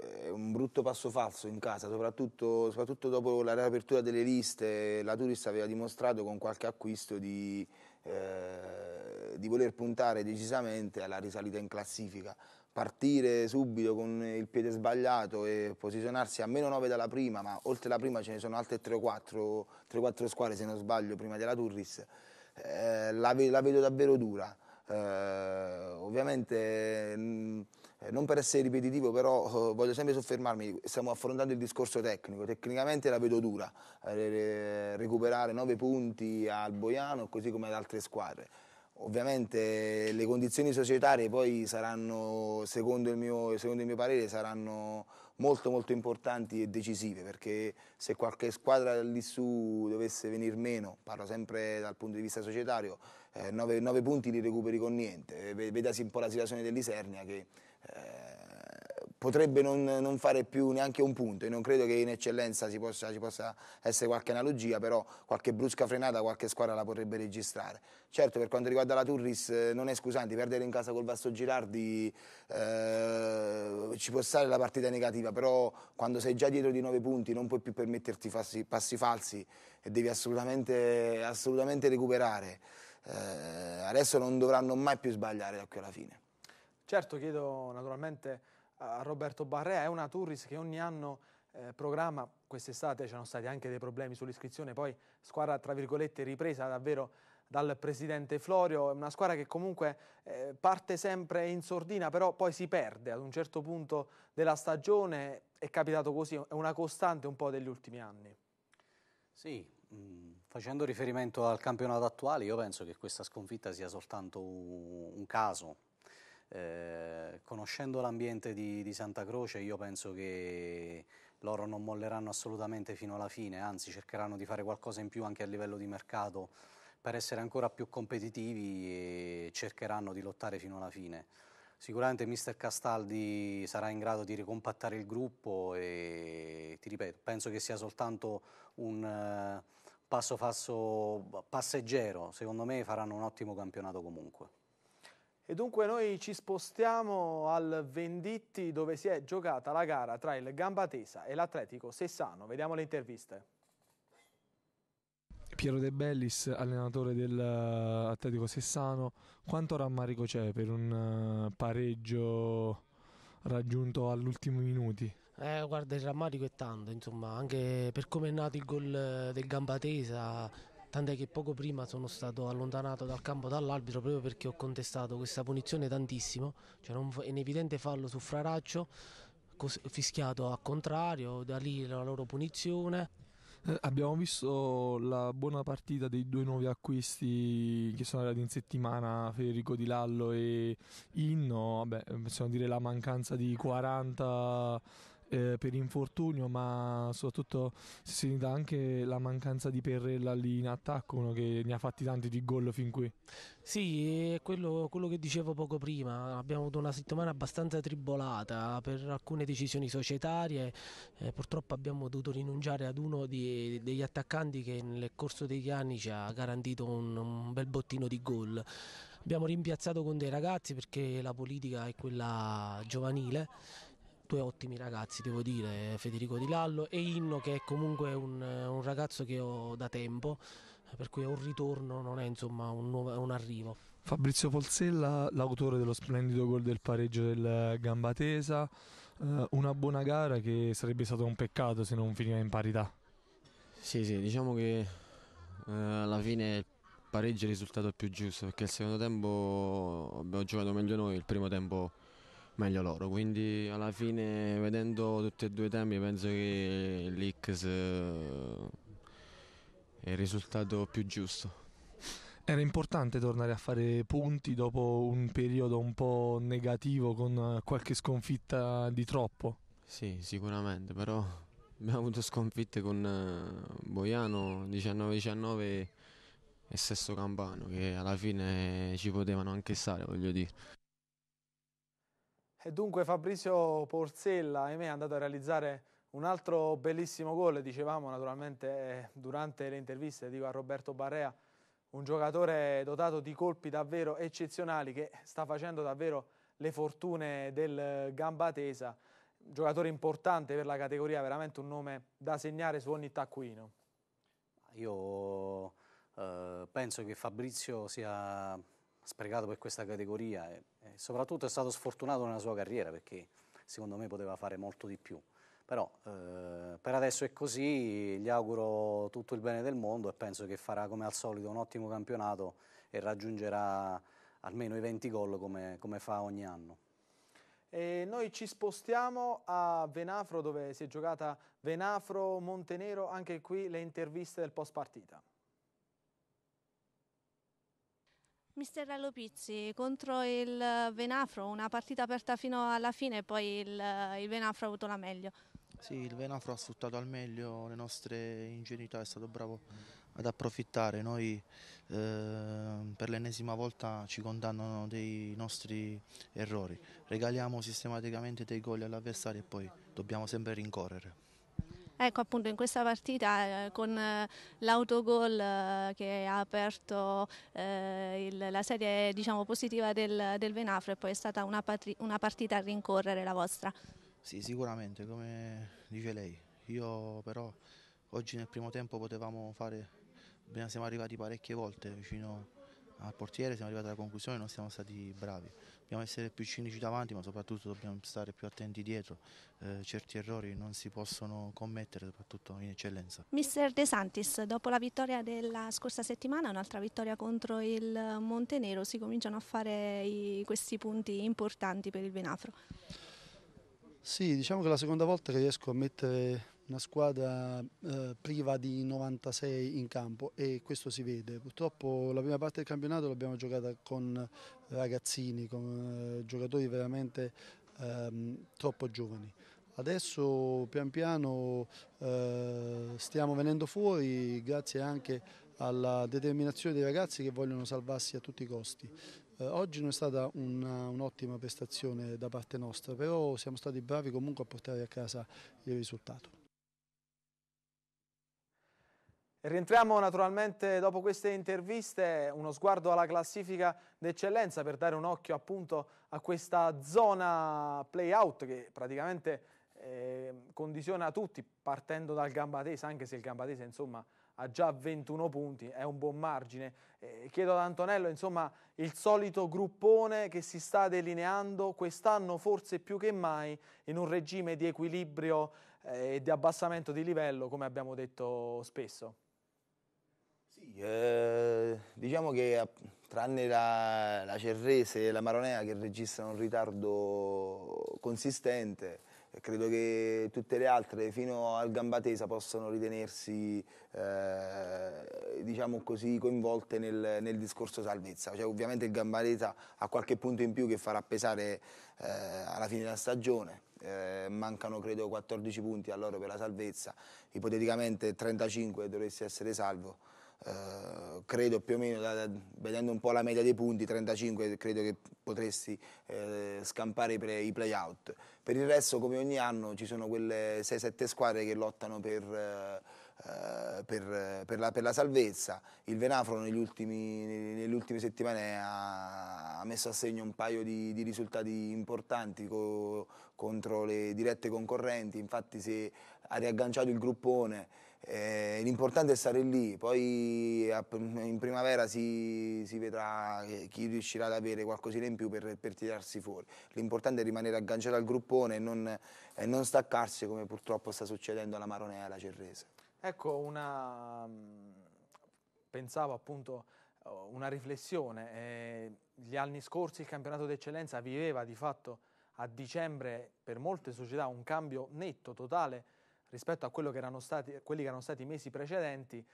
S3: è eh, un brutto passo falso in casa, soprattutto, soprattutto dopo la riapertura delle liste, la Turis aveva dimostrato con qualche acquisto di, eh, di voler puntare decisamente alla risalita in classifica. Partire subito con il piede sbagliato e posizionarsi a meno 9 dalla prima, ma oltre la prima ce ne sono altre 3 4, 3, 4 squadre se non sbaglio prima della Turris, eh, la, la, vedo davvero dura. Eh, ovviamente... Mh, mm, eh, non per essere ripetitivo, però eh, voglio sempre soffermarmi, stiamo affrontando il discorso tecnico, tecnicamente la vedo dura, eh, recuperare 9 punti al Boiano così come ad altre squadre. Ovviamente eh, le condizioni societarie poi saranno, secondo il mio, secondo il mio parere, saranno molto molto importanti e decisive perché se qualche squadra lì su dovesse venir meno, parlo sempre dal punto di vista societario, 9 eh, punti li recuperi con niente, eh, vedasi un po' la situazione dell'Isernia che eh, potrebbe non, non, fare più neanche un punto. Io non credo che in eccellenza ci possa, ci possa, essere qualche analogia, però qualche brusca frenata qualche squadra la potrebbe registrare. Certo, per quanto riguarda la Turris, non è scusante, perdere in casa col Vasto Girardi eh, ci può stare la partita negativa, però quando sei già dietro di 9 punti non puoi più permetterti passi, passi falsi e devi assolutamente, assolutamente recuperare eh, adesso non dovranno mai più sbagliare da qui alla fine.
S4: Certo, chiedo naturalmente a Roberto Barrea, è una Turris che ogni anno eh, programma, quest'estate c'erano stati anche dei problemi sull'iscrizione, poi squadra tra virgolette ripresa davvero dal presidente Florio, è una squadra che comunque eh, parte sempre in sordina, però poi si perde ad un certo punto della stagione, è capitato così, è una costante un po' degli ultimi anni.
S1: Sì, Mm, facendo riferimento al campionato attuale, io penso che questa sconfitta sia soltanto un caso. Eh, conoscendo l'ambiente di, di, Santa Croce, io penso che loro non molleranno assolutamente fino alla fine, anzi cercheranno di fare qualcosa in più anche a livello di mercato per essere ancora più competitivi e cercheranno di lottare fino alla fine. Sicuramente Mr. Castaldi sarà in grado di ricompattare il gruppo e ti ripeto, penso che sia soltanto un... Uh, passo passo passeggero, secondo me faranno un ottimo campionato comunque. E dunque noi ci
S4: spostiamo al Venditti dove si è giocata la gara tra il Gambatesa e l'Atletico Sessano. Vediamo le interviste.
S9: Piero De Bellis, allenatore dell'Atletico eh, Sessano, quanto rammarico c'è per un eh, pareggio raggiunto all'ultimo minuti?
S13: Eh, guarda, il rammarico è tanto, insomma, anche per come è nato il gol eh, del Gambatesa, tant'è che poco prima sono stato allontanato dal campo dall'arbitro proprio perché ho contestato questa punizione tantissimo, cioè un, un evidente fallo su Fraraccio, fischiato a contrario, da lì la loro punizione.
S9: Eh, abbiamo visto la buona partita dei due nuovi acquisti che sono arrivati in settimana, Federico Di Lallo e Inno, vabbè, possiamo dire la mancanza di 40 eh, per infortunio, ma soprattutto si sente anche la mancanza di Perrella lì in attacco, uno che ne ha fatti tanti di gol fin qui. Sì, è quello, quello che dicevo poco prima, abbiamo
S13: avuto una settimana abbastanza tribolata per alcune decisioni societarie, eh, purtroppo abbiamo dovuto rinunciare ad uno di, degli attaccanti che nel corso degli anni ci ha garantito un, un bel bottino di gol abbiamo rimpiazzato con dei ragazzi perché la politica è quella giovanile due ottimi ragazzi, devo dire, Federico Di Lallo e Inno che è comunque un, un ragazzo che ho da tempo, per cui è un ritorno, non è insomma un, nuovo, un arrivo.
S9: Fabrizio Polsella, l'autore dello splendido gol del pareggio del Gambatesa, eh, una buona gara che sarebbe stato un peccato se non finiva in parità.
S13: Sì, sì, diciamo che eh, alla fine il pareggio è il risultato più giusto perché il secondo tempo abbiamo giocato meglio noi, il primo tempo meglio loro. Quindi alla fine vedendo tutti e due i temi penso che l'X eh, è il risultato più giusto.
S9: Era importante tornare a fare punti dopo un periodo un po' negativo con eh, qualche sconfitta di troppo?
S13: Sì, sicuramente, però abbiamo avuto sconfitte con eh, Boiano 19-19 e Sesto Campano che alla fine ci potevano anche stare, voglio dire.
S4: E dunque Fabrizio Porzella, ahimè, è andato a realizzare un altro bellissimo gol, dicevamo naturalmente eh, durante le interviste, dico a Roberto Barrea, un giocatore dotato di colpi davvero eccezionali che sta facendo davvero le fortune del Gambatesa, un giocatore importante per la categoria, veramente un nome da segnare su ogni taccuino.
S1: Io eh, penso che Fabrizio sia sprecato per questa categoria e, e soprattutto è stato sfortunato nella sua carriera perché secondo me poteva fare molto di più. Però eh, per adesso è così, gli auguro tutto il bene del mondo e penso che farà come al solito un ottimo campionato e raggiungerà almeno i 20 gol come, come fa ogni anno. E noi ci spostiamo a Venafro dove si è giocata
S4: Venafro-Montenero, anche qui le interviste del post partita.
S2: Mister Rallo contro il eh, Venafro, una partita aperta fino alla fine e poi il, eh, il Venafro ha avuto la meglio.
S6: Sì, il Venafro ha sfruttato al meglio le nostre ingenuità, è stato bravo ad approfittare. Noi eh, per l'ennesima volta ci condannano dei nostri errori, regaliamo sistematicamente dei gol all'avversario e poi dobbiamo sempre rincorrere.
S2: Ecco appunto in questa partita eh, con eh, l'autogol eh, che ha aperto eh, il, la serie diciamo, positiva del, del, Venafro e poi è stata una, una, partita a rincorrere la vostra.
S6: Sì sicuramente come dice lei, io però oggi nel primo tempo potevamo fare, siamo arrivati parecchie volte vicino al portiere siamo arrivati alla conclusione non siamo stati bravi. Dobbiamo essere più cinici davanti ma soprattutto dobbiamo stare più attenti dietro. Eh, certi errori non si possono commettere soprattutto in eccellenza.
S2: Mister De Santis, dopo la vittoria della scorsa settimana, un'altra vittoria contro il Montenero, si cominciano a fare i, questi punti importanti per il Benafro.
S13: Sì, diciamo che la seconda volta che riesco a mettere una squadra eh, priva di 96 in campo e questo si vede. Purtroppo la prima parte del campionato l'abbiamo giocata con eh, ragazzini, con eh, giocatori veramente ehm, troppo giovani. Adesso pian piano eh, stiamo venendo fuori grazie anche alla determinazione dei ragazzi che vogliono salvarsi a tutti i costi. Eh, oggi non è stata un'ottima prestazione da parte nostra, però siamo stati bravi comunque a portare a casa il risultato.
S4: Rientriamo naturalmente dopo queste interviste, uno sguardo alla classifica d'eccellenza per dare un occhio appunto a questa zona play-out che praticamente eh, condiziona tutti partendo dal Gambatese, anche se il Gambatese insomma ha già 21 punti, è un buon margine. Eh, chiedo ad Antonello insomma il solito gruppone che si sta delineando quest'anno forse più che mai in un regime di equilibrio eh, e di abbassamento di livello come abbiamo detto spesso.
S3: Eh, diciamo che eh, tranne la, la Cerrese e la Maronea che registrano un ritardo consistente, eh, credo che tutte le altre fino al Gambatesa possano ritenersi eh, diciamo così, coinvolte nel, nel, discorso salvezza cioè, ovviamente il Gambatesa ha qualche punto in più che farà pesare eh, alla fine della stagione eh, mancano credo 14 punti a loro per la salvezza ipoteticamente 35 dovresti essere salvo eh, credo più o meno, da, da, vedendo un po' la media dei punti, 35 credo che potresti eh, scampare i, play, i play Per il resto, come ogni anno, ci sono quelle 6-7 squadre che lottano per, eh, per, per, la, per, la, salvezza. Il Venafro ultimi, nelle ultime settimane ha, ha, messo a segno un paio di, di risultati importanti co, contro le dirette concorrenti, infatti se ha riagganciato il gruppone eh, l'importante è stare lì, poi a, in primavera si, si, vedrà chi riuscirà ad avere qualcosina in più per, per tirarsi fuori. L'importante è rimanere agganciato al gruppone e non, e non staccarsi come purtroppo sta succedendo alla Maronea e alla Cerrese.
S4: Ecco, una, pensavo appunto eh, una riflessione. Eh, gli anni scorsi il campionato d'eccellenza viveva di fatto a dicembre per molte società un cambio netto, totale, rispetto a quello che erano stati, quelli che erano stati i mesi precedenti.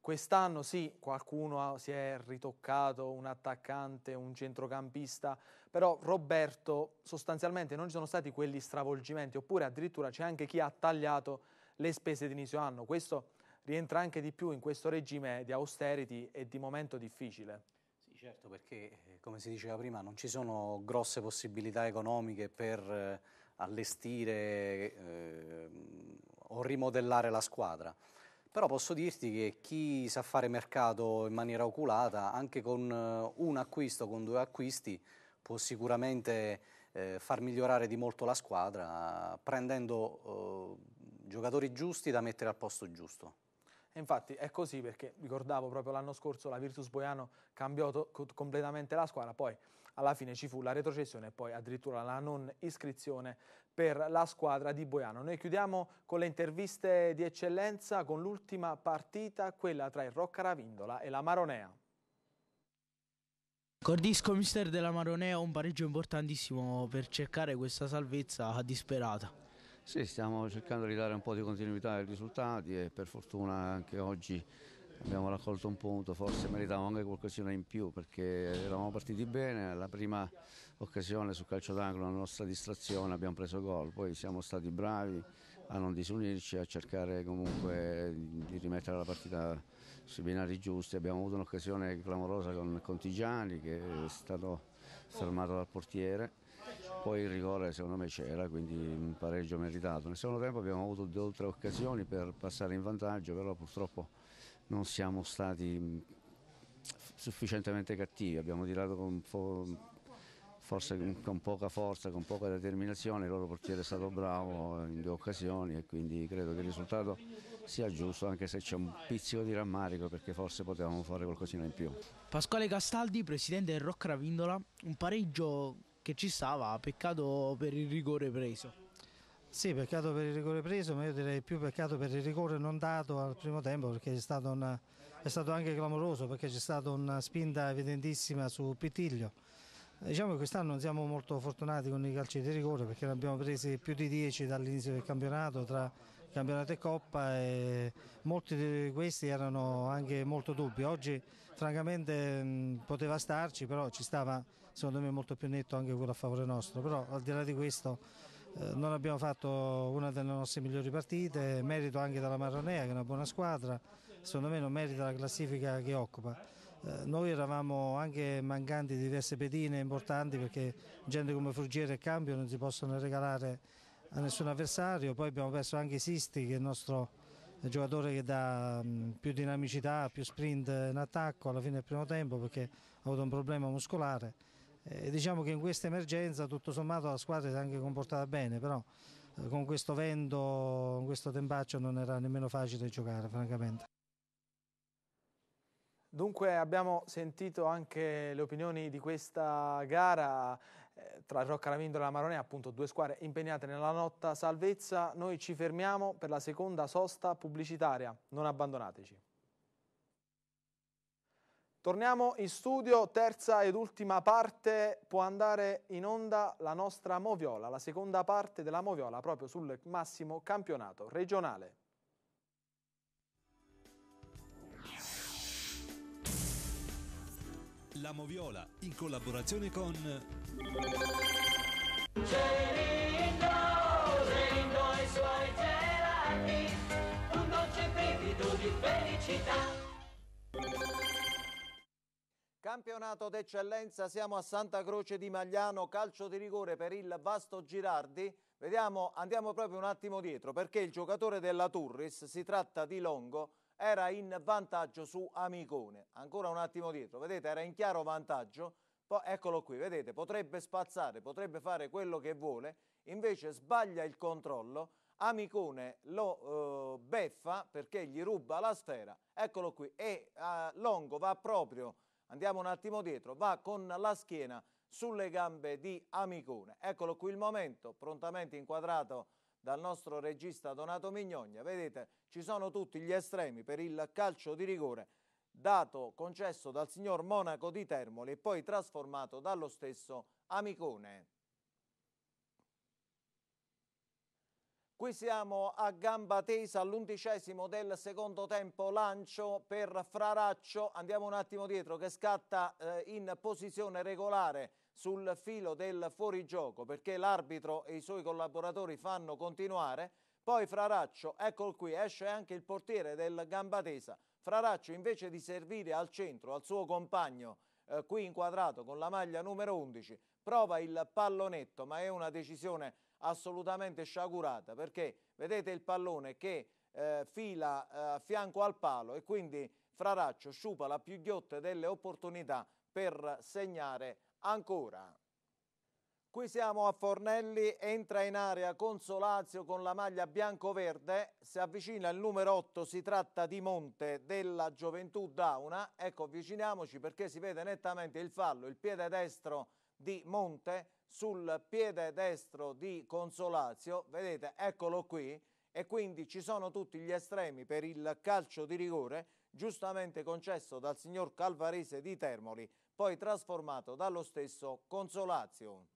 S4: Quest'anno sì, qualcuno si è ritoccato, un attaccante, un centrocampista, però Roberto sostanzialmente non ci sono stati quegli stravolgimenti, oppure addirittura c'è anche chi ha tagliato le spese di inizio anno. Questo rientra anche di più in questo regime di austerity e di momento difficile.
S1: Sì, certo, perché eh, come si diceva prima non ci sono grosse possibilità economiche per eh, allestire eh, o rimodellare la squadra. Però posso dirti che chi sa fare mercato in maniera oculata, anche con eh, un acquisto, con due acquisti, può sicuramente eh, far migliorare di molto la squadra, prendendo eh, giocatori giusti da mettere al posto giusto.
S4: E infatti è così perché ricordavo proprio l'anno scorso la Virtus Boiano cambiò completamente la squadra, poi alla fine ci fu la retrocessione e poi addirittura la non iscrizione per la squadra di Boiano. Noi chiudiamo con le interviste di eccellenza con l'ultima partita, quella tra il Rocca Ravindola e la Maronea.
S6: Cordisco mister della Maronea, un pareggio importantissimo per cercare questa salvezza disperata.
S7: Sì, stiamo cercando di dare un po' di continuità ai risultati e per fortuna anche oggi abbiamo raccolto un punto, forse meritavamo anche qualcosina in più perché eravamo partiti bene, la prima occasione sul calcio d'angolo, la nostra distrazione, abbiamo preso gol, poi siamo stati bravi a non disunirci, a cercare comunque di rimettere la partita sui binari giusti, abbiamo avuto un'occasione clamorosa con Contigiani che è stato fermato dal portiere, poi il rigore secondo me c'era, quindi un pareggio meritato. Nel secondo tempo abbiamo avuto due o tre occasioni per passare in vantaggio, però purtroppo non siamo stati sufficientemente cattivi, abbiamo tirato con forse con poca forza, con poca determinazione, il loro portiere è stato bravo in due occasioni e quindi credo che il risultato sia giusto anche se c'è un pizzico di rammarico perché forse potevamo fare qualcosina in più.
S6: Pasquale Castaldi, presidente del Rocca Ravindola, un pareggio che ci stava, peccato per il rigore preso.
S2: Sì, peccato per il rigore preso, ma io direi più peccato per il rigore non dato al primo tempo perché è stato, una, è stato anche clamoroso perché c'è stata una spinta evidentissima su Pittiglio Diciamo che quest'anno non siamo molto fortunati con i calci di rigore perché ne abbiamo presi più di 10 dall'inizio del campionato tra campionato e coppa e molti di questi erano anche molto dubbi. Oggi francamente mm, poteva starci però ci stava secondo me molto più netto anche quello a favore nostro, però al di là di questo eh, non abbiamo fatto una delle nostre migliori partite, merito anche dalla Marronea che è una buona squadra, secondo me non merita la classifica che occupa. Eh, noi eravamo anche mancanti di diverse pedine importanti perché gente come Frugiere e Cambio non si possono regalare a nessun avversario, poi abbiamo perso anche Sisti che è il nostro giocatore che dà mm, più dinamicità, più sprint in attacco alla fine del primo tempo perché ha avuto un problema muscolare. E eh, diciamo che in questa emergenza tutto sommato la squadra si è anche comportata bene, però eh, con questo vento, con questo tempaccio non era nemmeno facile giocare francamente.
S4: Dunque abbiamo sentito anche le opinioni di questa gara eh, tra Rocca Ravindola e la Maronea, appunto due squadre impegnate nella lotta salvezza. Noi ci fermiamo per la seconda sosta pubblicitaria, non abbandonateci. Torniamo in studio, terza ed ultima parte, può andare in onda la nostra Moviola, la seconda parte della Moviola proprio sul massimo campionato regionale.
S9: La Moviola in collaborazione con Gelindo, Gelindo e i suoi gelati,
S13: un dolce brivido di felicità.
S10: Campionato d'eccellenza, siamo a Santa Croce di Magliano, calcio di rigore per il Vasto Girardi. Vediamo, andiamo proprio un attimo dietro, perché il giocatore della Turris, si tratta di Longo, era in vantaggio su Amicone. Ancora un attimo dietro, vedete, era in chiaro vantaggio, poi eccolo qui, vedete, potrebbe spazzare, potrebbe fare quello che vuole, invece sbaglia il controllo, Amicone lo eh, beffa perché gli ruba la sfera, eccolo qui, e eh, Longo va proprio, andiamo un attimo dietro, va con la schiena sulle gambe di Amicone. Eccolo qui il momento, prontamente inquadrato dal nostro regista Donato Mignogna. Vedete, ci sono tutti gli estremi per il calcio di rigore dato, concesso dal signor Monaco di Termoli e poi trasformato dallo stesso Amicone. Qui siamo a gamba tesa all'undicesimo del secondo tempo, lancio per Fraraccio, andiamo un attimo dietro che scatta eh, in posizione regolare sul filo del fuorigioco perché l'arbitro e i suoi collaboratori fanno continuare. Poi Fraraccio, eccolo qui, esce anche il portiere del Gambatesa. Fraraccio invece di servire al centro, al suo compagno, eh, qui inquadrato con la maglia numero 11, prova il pallonetto, ma è una decisione assolutamente sciagurata perché vedete il pallone che eh, fila eh, a fianco al palo e quindi Fraraccio sciupa la più ghiotta delle opportunità per segnare Ancora. Qui siamo a Fornelli, entra in area Consolazio con la maglia bianco-verde, si avvicina il numero 8, si tratta di Monte della Gioventù Dauna, ecco avviciniamoci perché si vede nettamente il fallo, il piede destro di Monte sul piede destro di Consolazio, vedete eccolo qui e quindi ci sono tutti gli estremi per il calcio di rigore giustamente concesso dal signor Calvarese di Termoli poi trasformato dallo stesso Consolazio.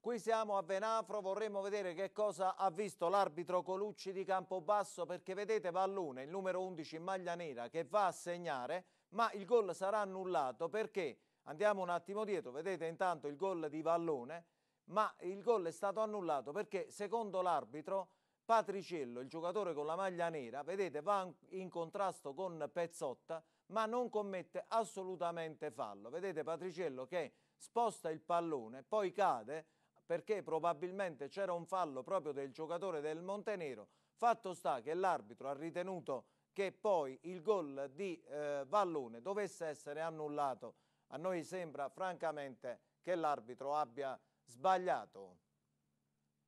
S10: Qui siamo a Venafro, vorremmo vedere che cosa ha visto l'arbitro Colucci di Campobasso perché vedete Vallone, il numero 11 in maglia nera, che va a segnare ma il gol sarà annullato perché, andiamo un attimo dietro, vedete intanto il gol di Vallone ma il gol è stato annullato perché secondo l'arbitro Patriciello, il giocatore con la maglia nera, vedete va in contrasto con Pezzotta ma non commette assolutamente fallo. Vedete Patriciello che sposta il pallone, poi cade perché probabilmente c'era un fallo proprio del giocatore del Montenero. Fatto sta che l'arbitro ha ritenuto che poi il gol di eh, Vallone dovesse essere annullato. A noi sembra francamente che l'arbitro abbia sbagliato.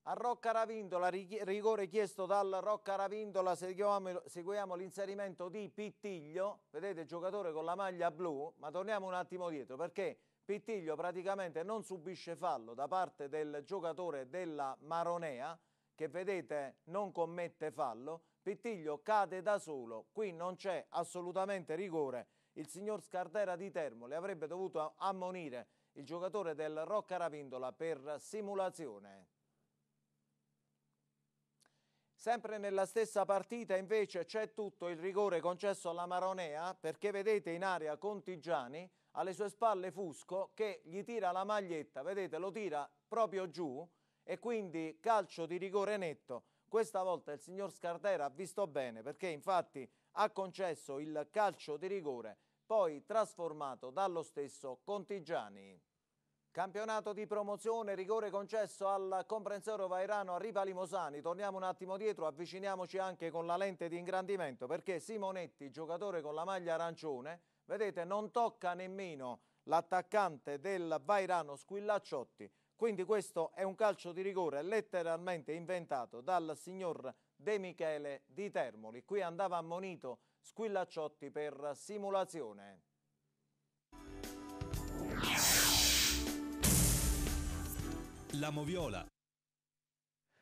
S10: A Rocca Ravindola, rigore chiesto dal Rocca Ravindola, seguiamo, seguiamo l'inserimento di Pittiglio, vedete giocatore con la maglia blu, ma torniamo un attimo dietro perché Pittiglio praticamente non subisce fallo da parte del giocatore della Maronea, che vedete non commette fallo, Pittiglio cade da solo, qui non c'è assolutamente rigore, il signor Scardera di Termole avrebbe dovuto ammonire il giocatore del Rocca Ravindola per simulazione. Sempre nella stessa partita invece c'è tutto il rigore concesso alla Maronea perché vedete in area Contigiani, alle sue spalle Fusco che gli tira la maglietta, vedete lo tira proprio giù e quindi calcio di rigore netto. Questa volta il signor Scardera ha visto bene perché infatti ha concesso il calcio di rigore poi trasformato dallo stesso Contigiani. Campionato di promozione, rigore concesso al comprensore Vairano, arriva Limosani, torniamo un attimo dietro, avviciniamoci anche con la lente di ingrandimento perché Simonetti, giocatore con la maglia arancione, vedete non tocca nemmeno l'attaccante del Vairano Squillacciotti, quindi questo è un calcio di rigore letteralmente inventato dal signor De Michele di Termoli, qui andava ammonito Squillacciotti per simulazione.
S9: La Moviola.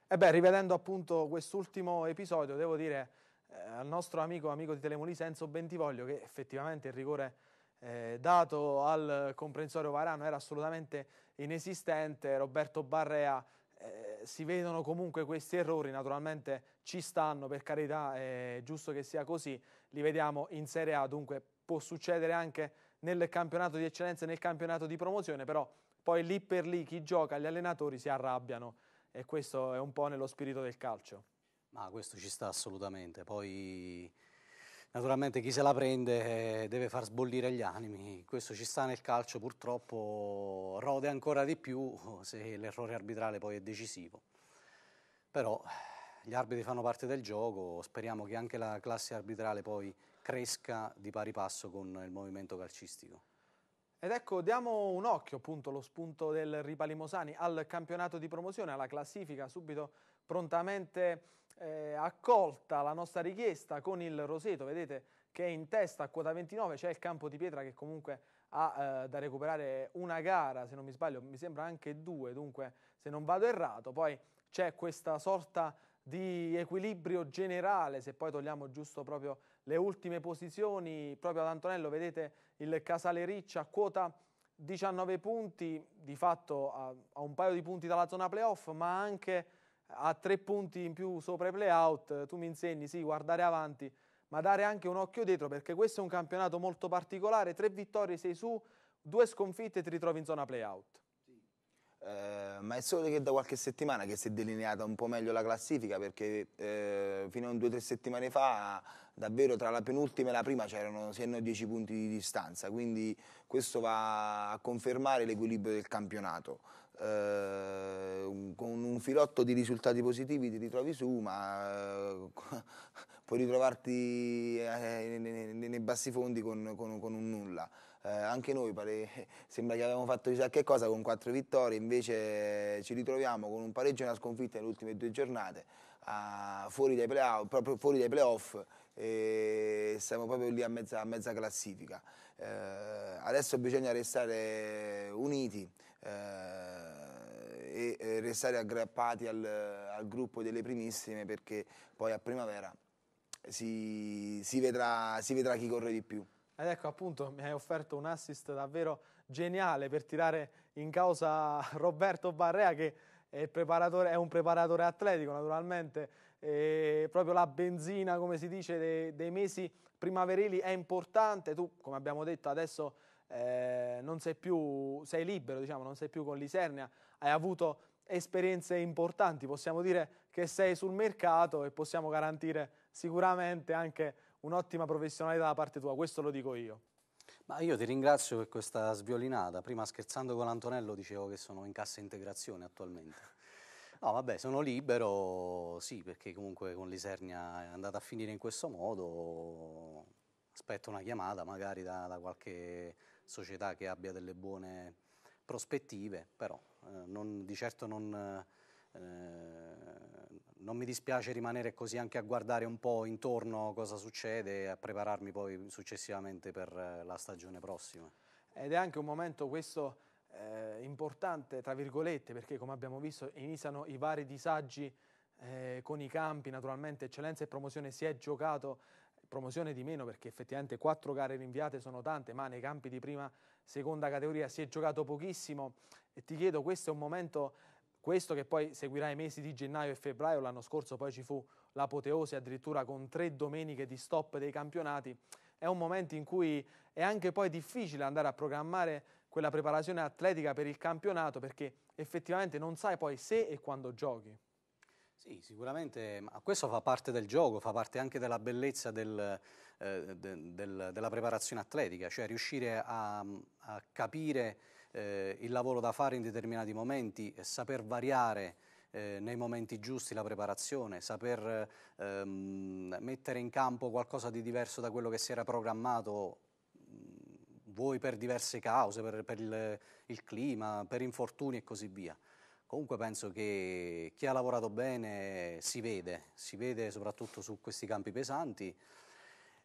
S4: E beh, rivedendo appunto quest'ultimo episodio, devo dire eh, al nostro amico, amico di Telemoli Senso Bentivoglio che effettivamente il rigore eh, dato al comprensorio Varano era assolutamente inesistente. Roberto Barrea eh, si vedono comunque questi errori, naturalmente ci stanno, per carità, è giusto che sia così. Li vediamo in Serie A, dunque può succedere anche nel campionato di eccellenza e nel campionato di promozione, però poi lì per lì chi gioca, gli allenatori si arrabbiano e questo è un po' nello spirito del calcio.
S1: Ma questo ci sta assolutamente, poi naturalmente chi se la prende eh, deve far sbollire gli animi, questo ci sta nel calcio purtroppo rode ancora di più se l'errore arbitrale poi è decisivo, però gli arbitri fanno parte del gioco, speriamo che anche la classe arbitrale poi cresca di pari passo con il movimento calcistico. Ed ecco, diamo un occhio appunto allo spunto del Ripalimosani al campionato di
S4: promozione, alla classifica, subito prontamente eh, accolta la nostra richiesta con il Roseto, vedete che è in testa a quota 29, c'è il campo di pietra che comunque ha eh, da recuperare una gara, se non mi sbaglio, mi sembra anche due, dunque se non vado errato, poi c'è questa sorta di equilibrio generale, se poi togliamo giusto proprio le ultime posizioni, proprio ad Antonello vedete il Casale Riccia a quota 19 punti, di fatto a, a, un paio di punti dalla zona playoff, ma anche a tre punti in più sopra i playout, tu mi insegni sì, guardare avanti, ma dare anche un occhio dietro perché questo è un campionato molto particolare, tre vittorie sei su, due sconfitte e ti ritrovi in zona playout.
S3: Eh, ma è solo che da qualche settimana che si è delineata un po' meglio la classifica perché eh, fino a due o tre settimane fa davvero tra la penultima e la prima c'erano 10 punti di distanza quindi questo va a confermare l'equilibrio del campionato eh, con un filotto di risultati positivi ti ritrovi su ma eh, (laughs) puoi ritrovarti eh, nei, nei, nei bassi fondi con, con, con un nulla eh, anche noi pare, (laughs) sembra che abbiamo fatto chissà che cosa con quattro vittorie, invece eh, ci ritroviamo con un pareggio e una sconfitta nelle ultime due giornate, a, fuori, dai play proprio fuori dai playoff e siamo proprio lì a mezza, a mezza classifica. Eh, adesso bisogna restare uniti eh, e restare aggrappati al, al gruppo delle primissime perché poi a primavera si, si, vedrà, si, vedrà, chi corre di più.
S4: Ed ecco appunto mi hai offerto un assist davvero geniale per tirare in causa (laughs) Roberto Barrea che è, preparatore, è un preparatore atletico naturalmente, e proprio la benzina come si dice dei, dei, mesi primaverili è importante, tu come abbiamo detto adesso eh, non sei più, sei libero diciamo, non sei più con l'Isernia, hai avuto esperienze importanti, possiamo dire che sei sul mercato e possiamo garantire sicuramente anche un'ottima professionalità da parte tua, questo lo dico io.
S1: Ma io ti ringrazio per questa sviolinata. Prima scherzando con Antonello dicevo che sono in cassa integrazione attualmente. No, vabbè, sono libero, sì, perché comunque con l'Isernia è andata a finire in questo modo. Aspetto una chiamata magari da, da qualche società che abbia delle buone prospettive, però eh, non, di certo non... Eh, non mi dispiace rimanere così anche a guardare un po' intorno cosa succede e a prepararmi poi successivamente per eh, la stagione prossima. Ed è anche un momento questo eh, importante, tra virgolette, perché come abbiamo visto
S4: iniziano i vari disagi eh, con i campi, naturalmente eccellenza e promozione si è giocato promozione di meno perché effettivamente quattro gare rinviate sono tante, ma nei campi di prima, seconda categoria si è giocato pochissimo e ti chiedo, questo è un momento questo che poi seguirà i mesi di gennaio e febbraio, l'anno scorso poi ci fu l'apoteosi addirittura con tre domeniche di stop dei campionati, è un momento in cui è anche poi difficile andare a programmare quella preparazione atletica per il campionato perché effettivamente non sai poi se e quando giochi.
S1: Sì, sicuramente, ma questo fa parte del gioco, fa parte anche della bellezza del, eh, de, del, della preparazione atletica, cioè riuscire a, a capire eh, il lavoro da fare in determinati momenti, eh, saper variare eh, nei momenti giusti la preparazione, saper ehm, mettere in campo qualcosa di diverso da quello che si era programmato, mm, vuoi per diverse cause, per, per il, il clima, per infortuni e così via. Comunque penso che chi ha lavorato bene si vede, si vede soprattutto su questi campi pesanti.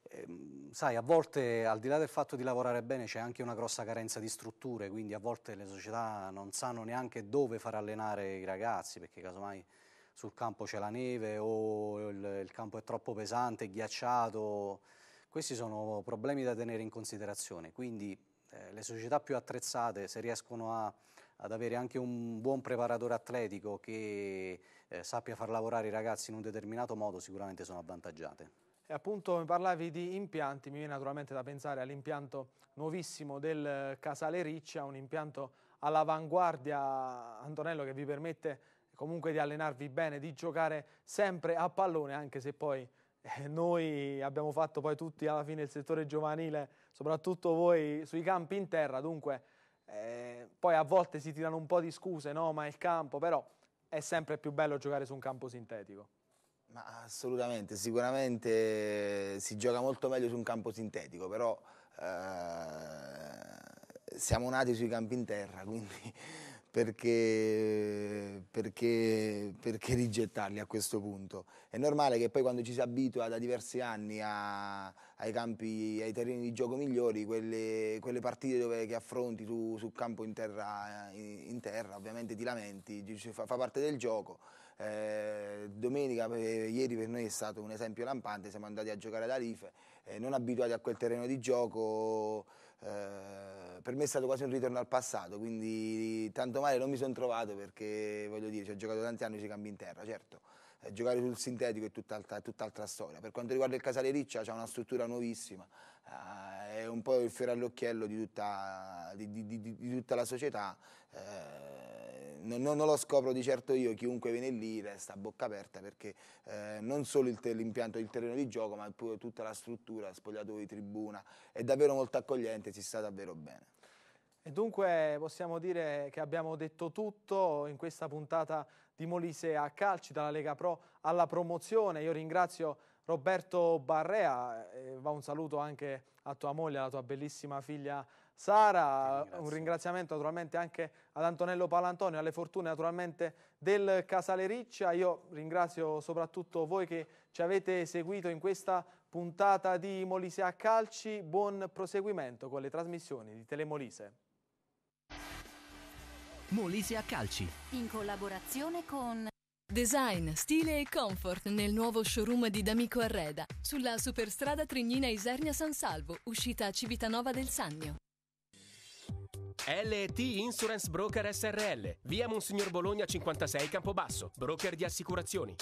S1: Ehm, sai, a volte al di là del fatto di lavorare bene c'è anche una grossa carenza di strutture, quindi a volte le società non sanno neanche dove far allenare i ragazzi, perché casomai sul campo c'è la neve o il, il campo è troppo pesante, ghiacciato. Questi sono problemi da tenere in considerazione, quindi eh, le società più attrezzate, se riescono a, ad avere anche un buon preparatore atletico che eh, sappia far lavorare i ragazzi in un determinato modo, sicuramente sono avvantaggiate.
S4: E appunto mi parlavi di impianti, mi viene naturalmente da pensare all'impianto nuovissimo del eh, Casale Riccia, un impianto all'avanguardia, Antonello, che vi permette comunque di allenarvi bene, di giocare sempre a pallone, anche se poi eh, noi abbiamo fatto poi tutti alla fine il settore giovanile, soprattutto voi sui campi in terra, dunque eh, poi a volte si tirano un po' di scuse, no ma il campo, però è sempre più bello giocare su un campo sintetico.
S3: Ma assolutamente, sicuramente si gioca molto meglio su un campo sintetico, però eh, siamo nati sui campi in terra, quindi (laughs) perché, perché, perché, rigettarli a questo punto? È normale che poi quando ci si abitua da diversi anni a, ai campi, ai terreni di gioco migliori, quelle, quelle partite dove, che affronti tu sul campo in terra, in, in terra ovviamente ti lamenti, fa, fa parte del gioco eh, domenica, eh, ieri per noi è stato un esempio lampante, siamo andati a giocare ad Alife, eh, non abituati a quel terreno di gioco, eh, per me è stato quasi un ritorno al passato, quindi tanto male non mi sono trovato perché voglio dire, ci ho giocato tanti anni sui campi in terra, certo. Eh, giocare sul sintetico è tutt'altra, tutt'altra storia. Per quanto riguarda il Casale Riccia, c'è una struttura nuovissima, eh, è un po' il fiore all'occhiello di tutta, di, di, di, tutta la società eh, non, non, lo scopro di certo io, chiunque viene lì resta a bocca aperta perché eh, non solo l'impianto del terreno di gioco ma pure tutta la struttura, spogliatoi, tribuna, è davvero molto accogliente, si sta davvero bene.
S4: E dunque possiamo dire che abbiamo detto tutto in questa puntata di Molise a calci, dalla Lega Pro alla promozione. Io ringrazio Roberto Barrea, eh, va un saluto anche a tua moglie, alla tua bellissima figlia Sara, eh, un ringraziamento naturalmente anche ad Antonello Palantonio, alle fortune naturalmente del Casalericcia. Io ringrazio soprattutto voi che ci avete seguito in questa puntata di Molise a Calci. Buon proseguimento con le trasmissioni di Telemolise.
S1: Molise a Calci.
S2: In collaborazione con... Design, stile e comfort nel nuovo showroom di D'Amico Arreda,
S3: sulla superstrada Trignina Isernia San Salvo, uscita a Civitanova del Sannio.
S4: LT Insurance Broker SRL, via Monsignor Bologna 56 Campobasso, broker di assicurazioni.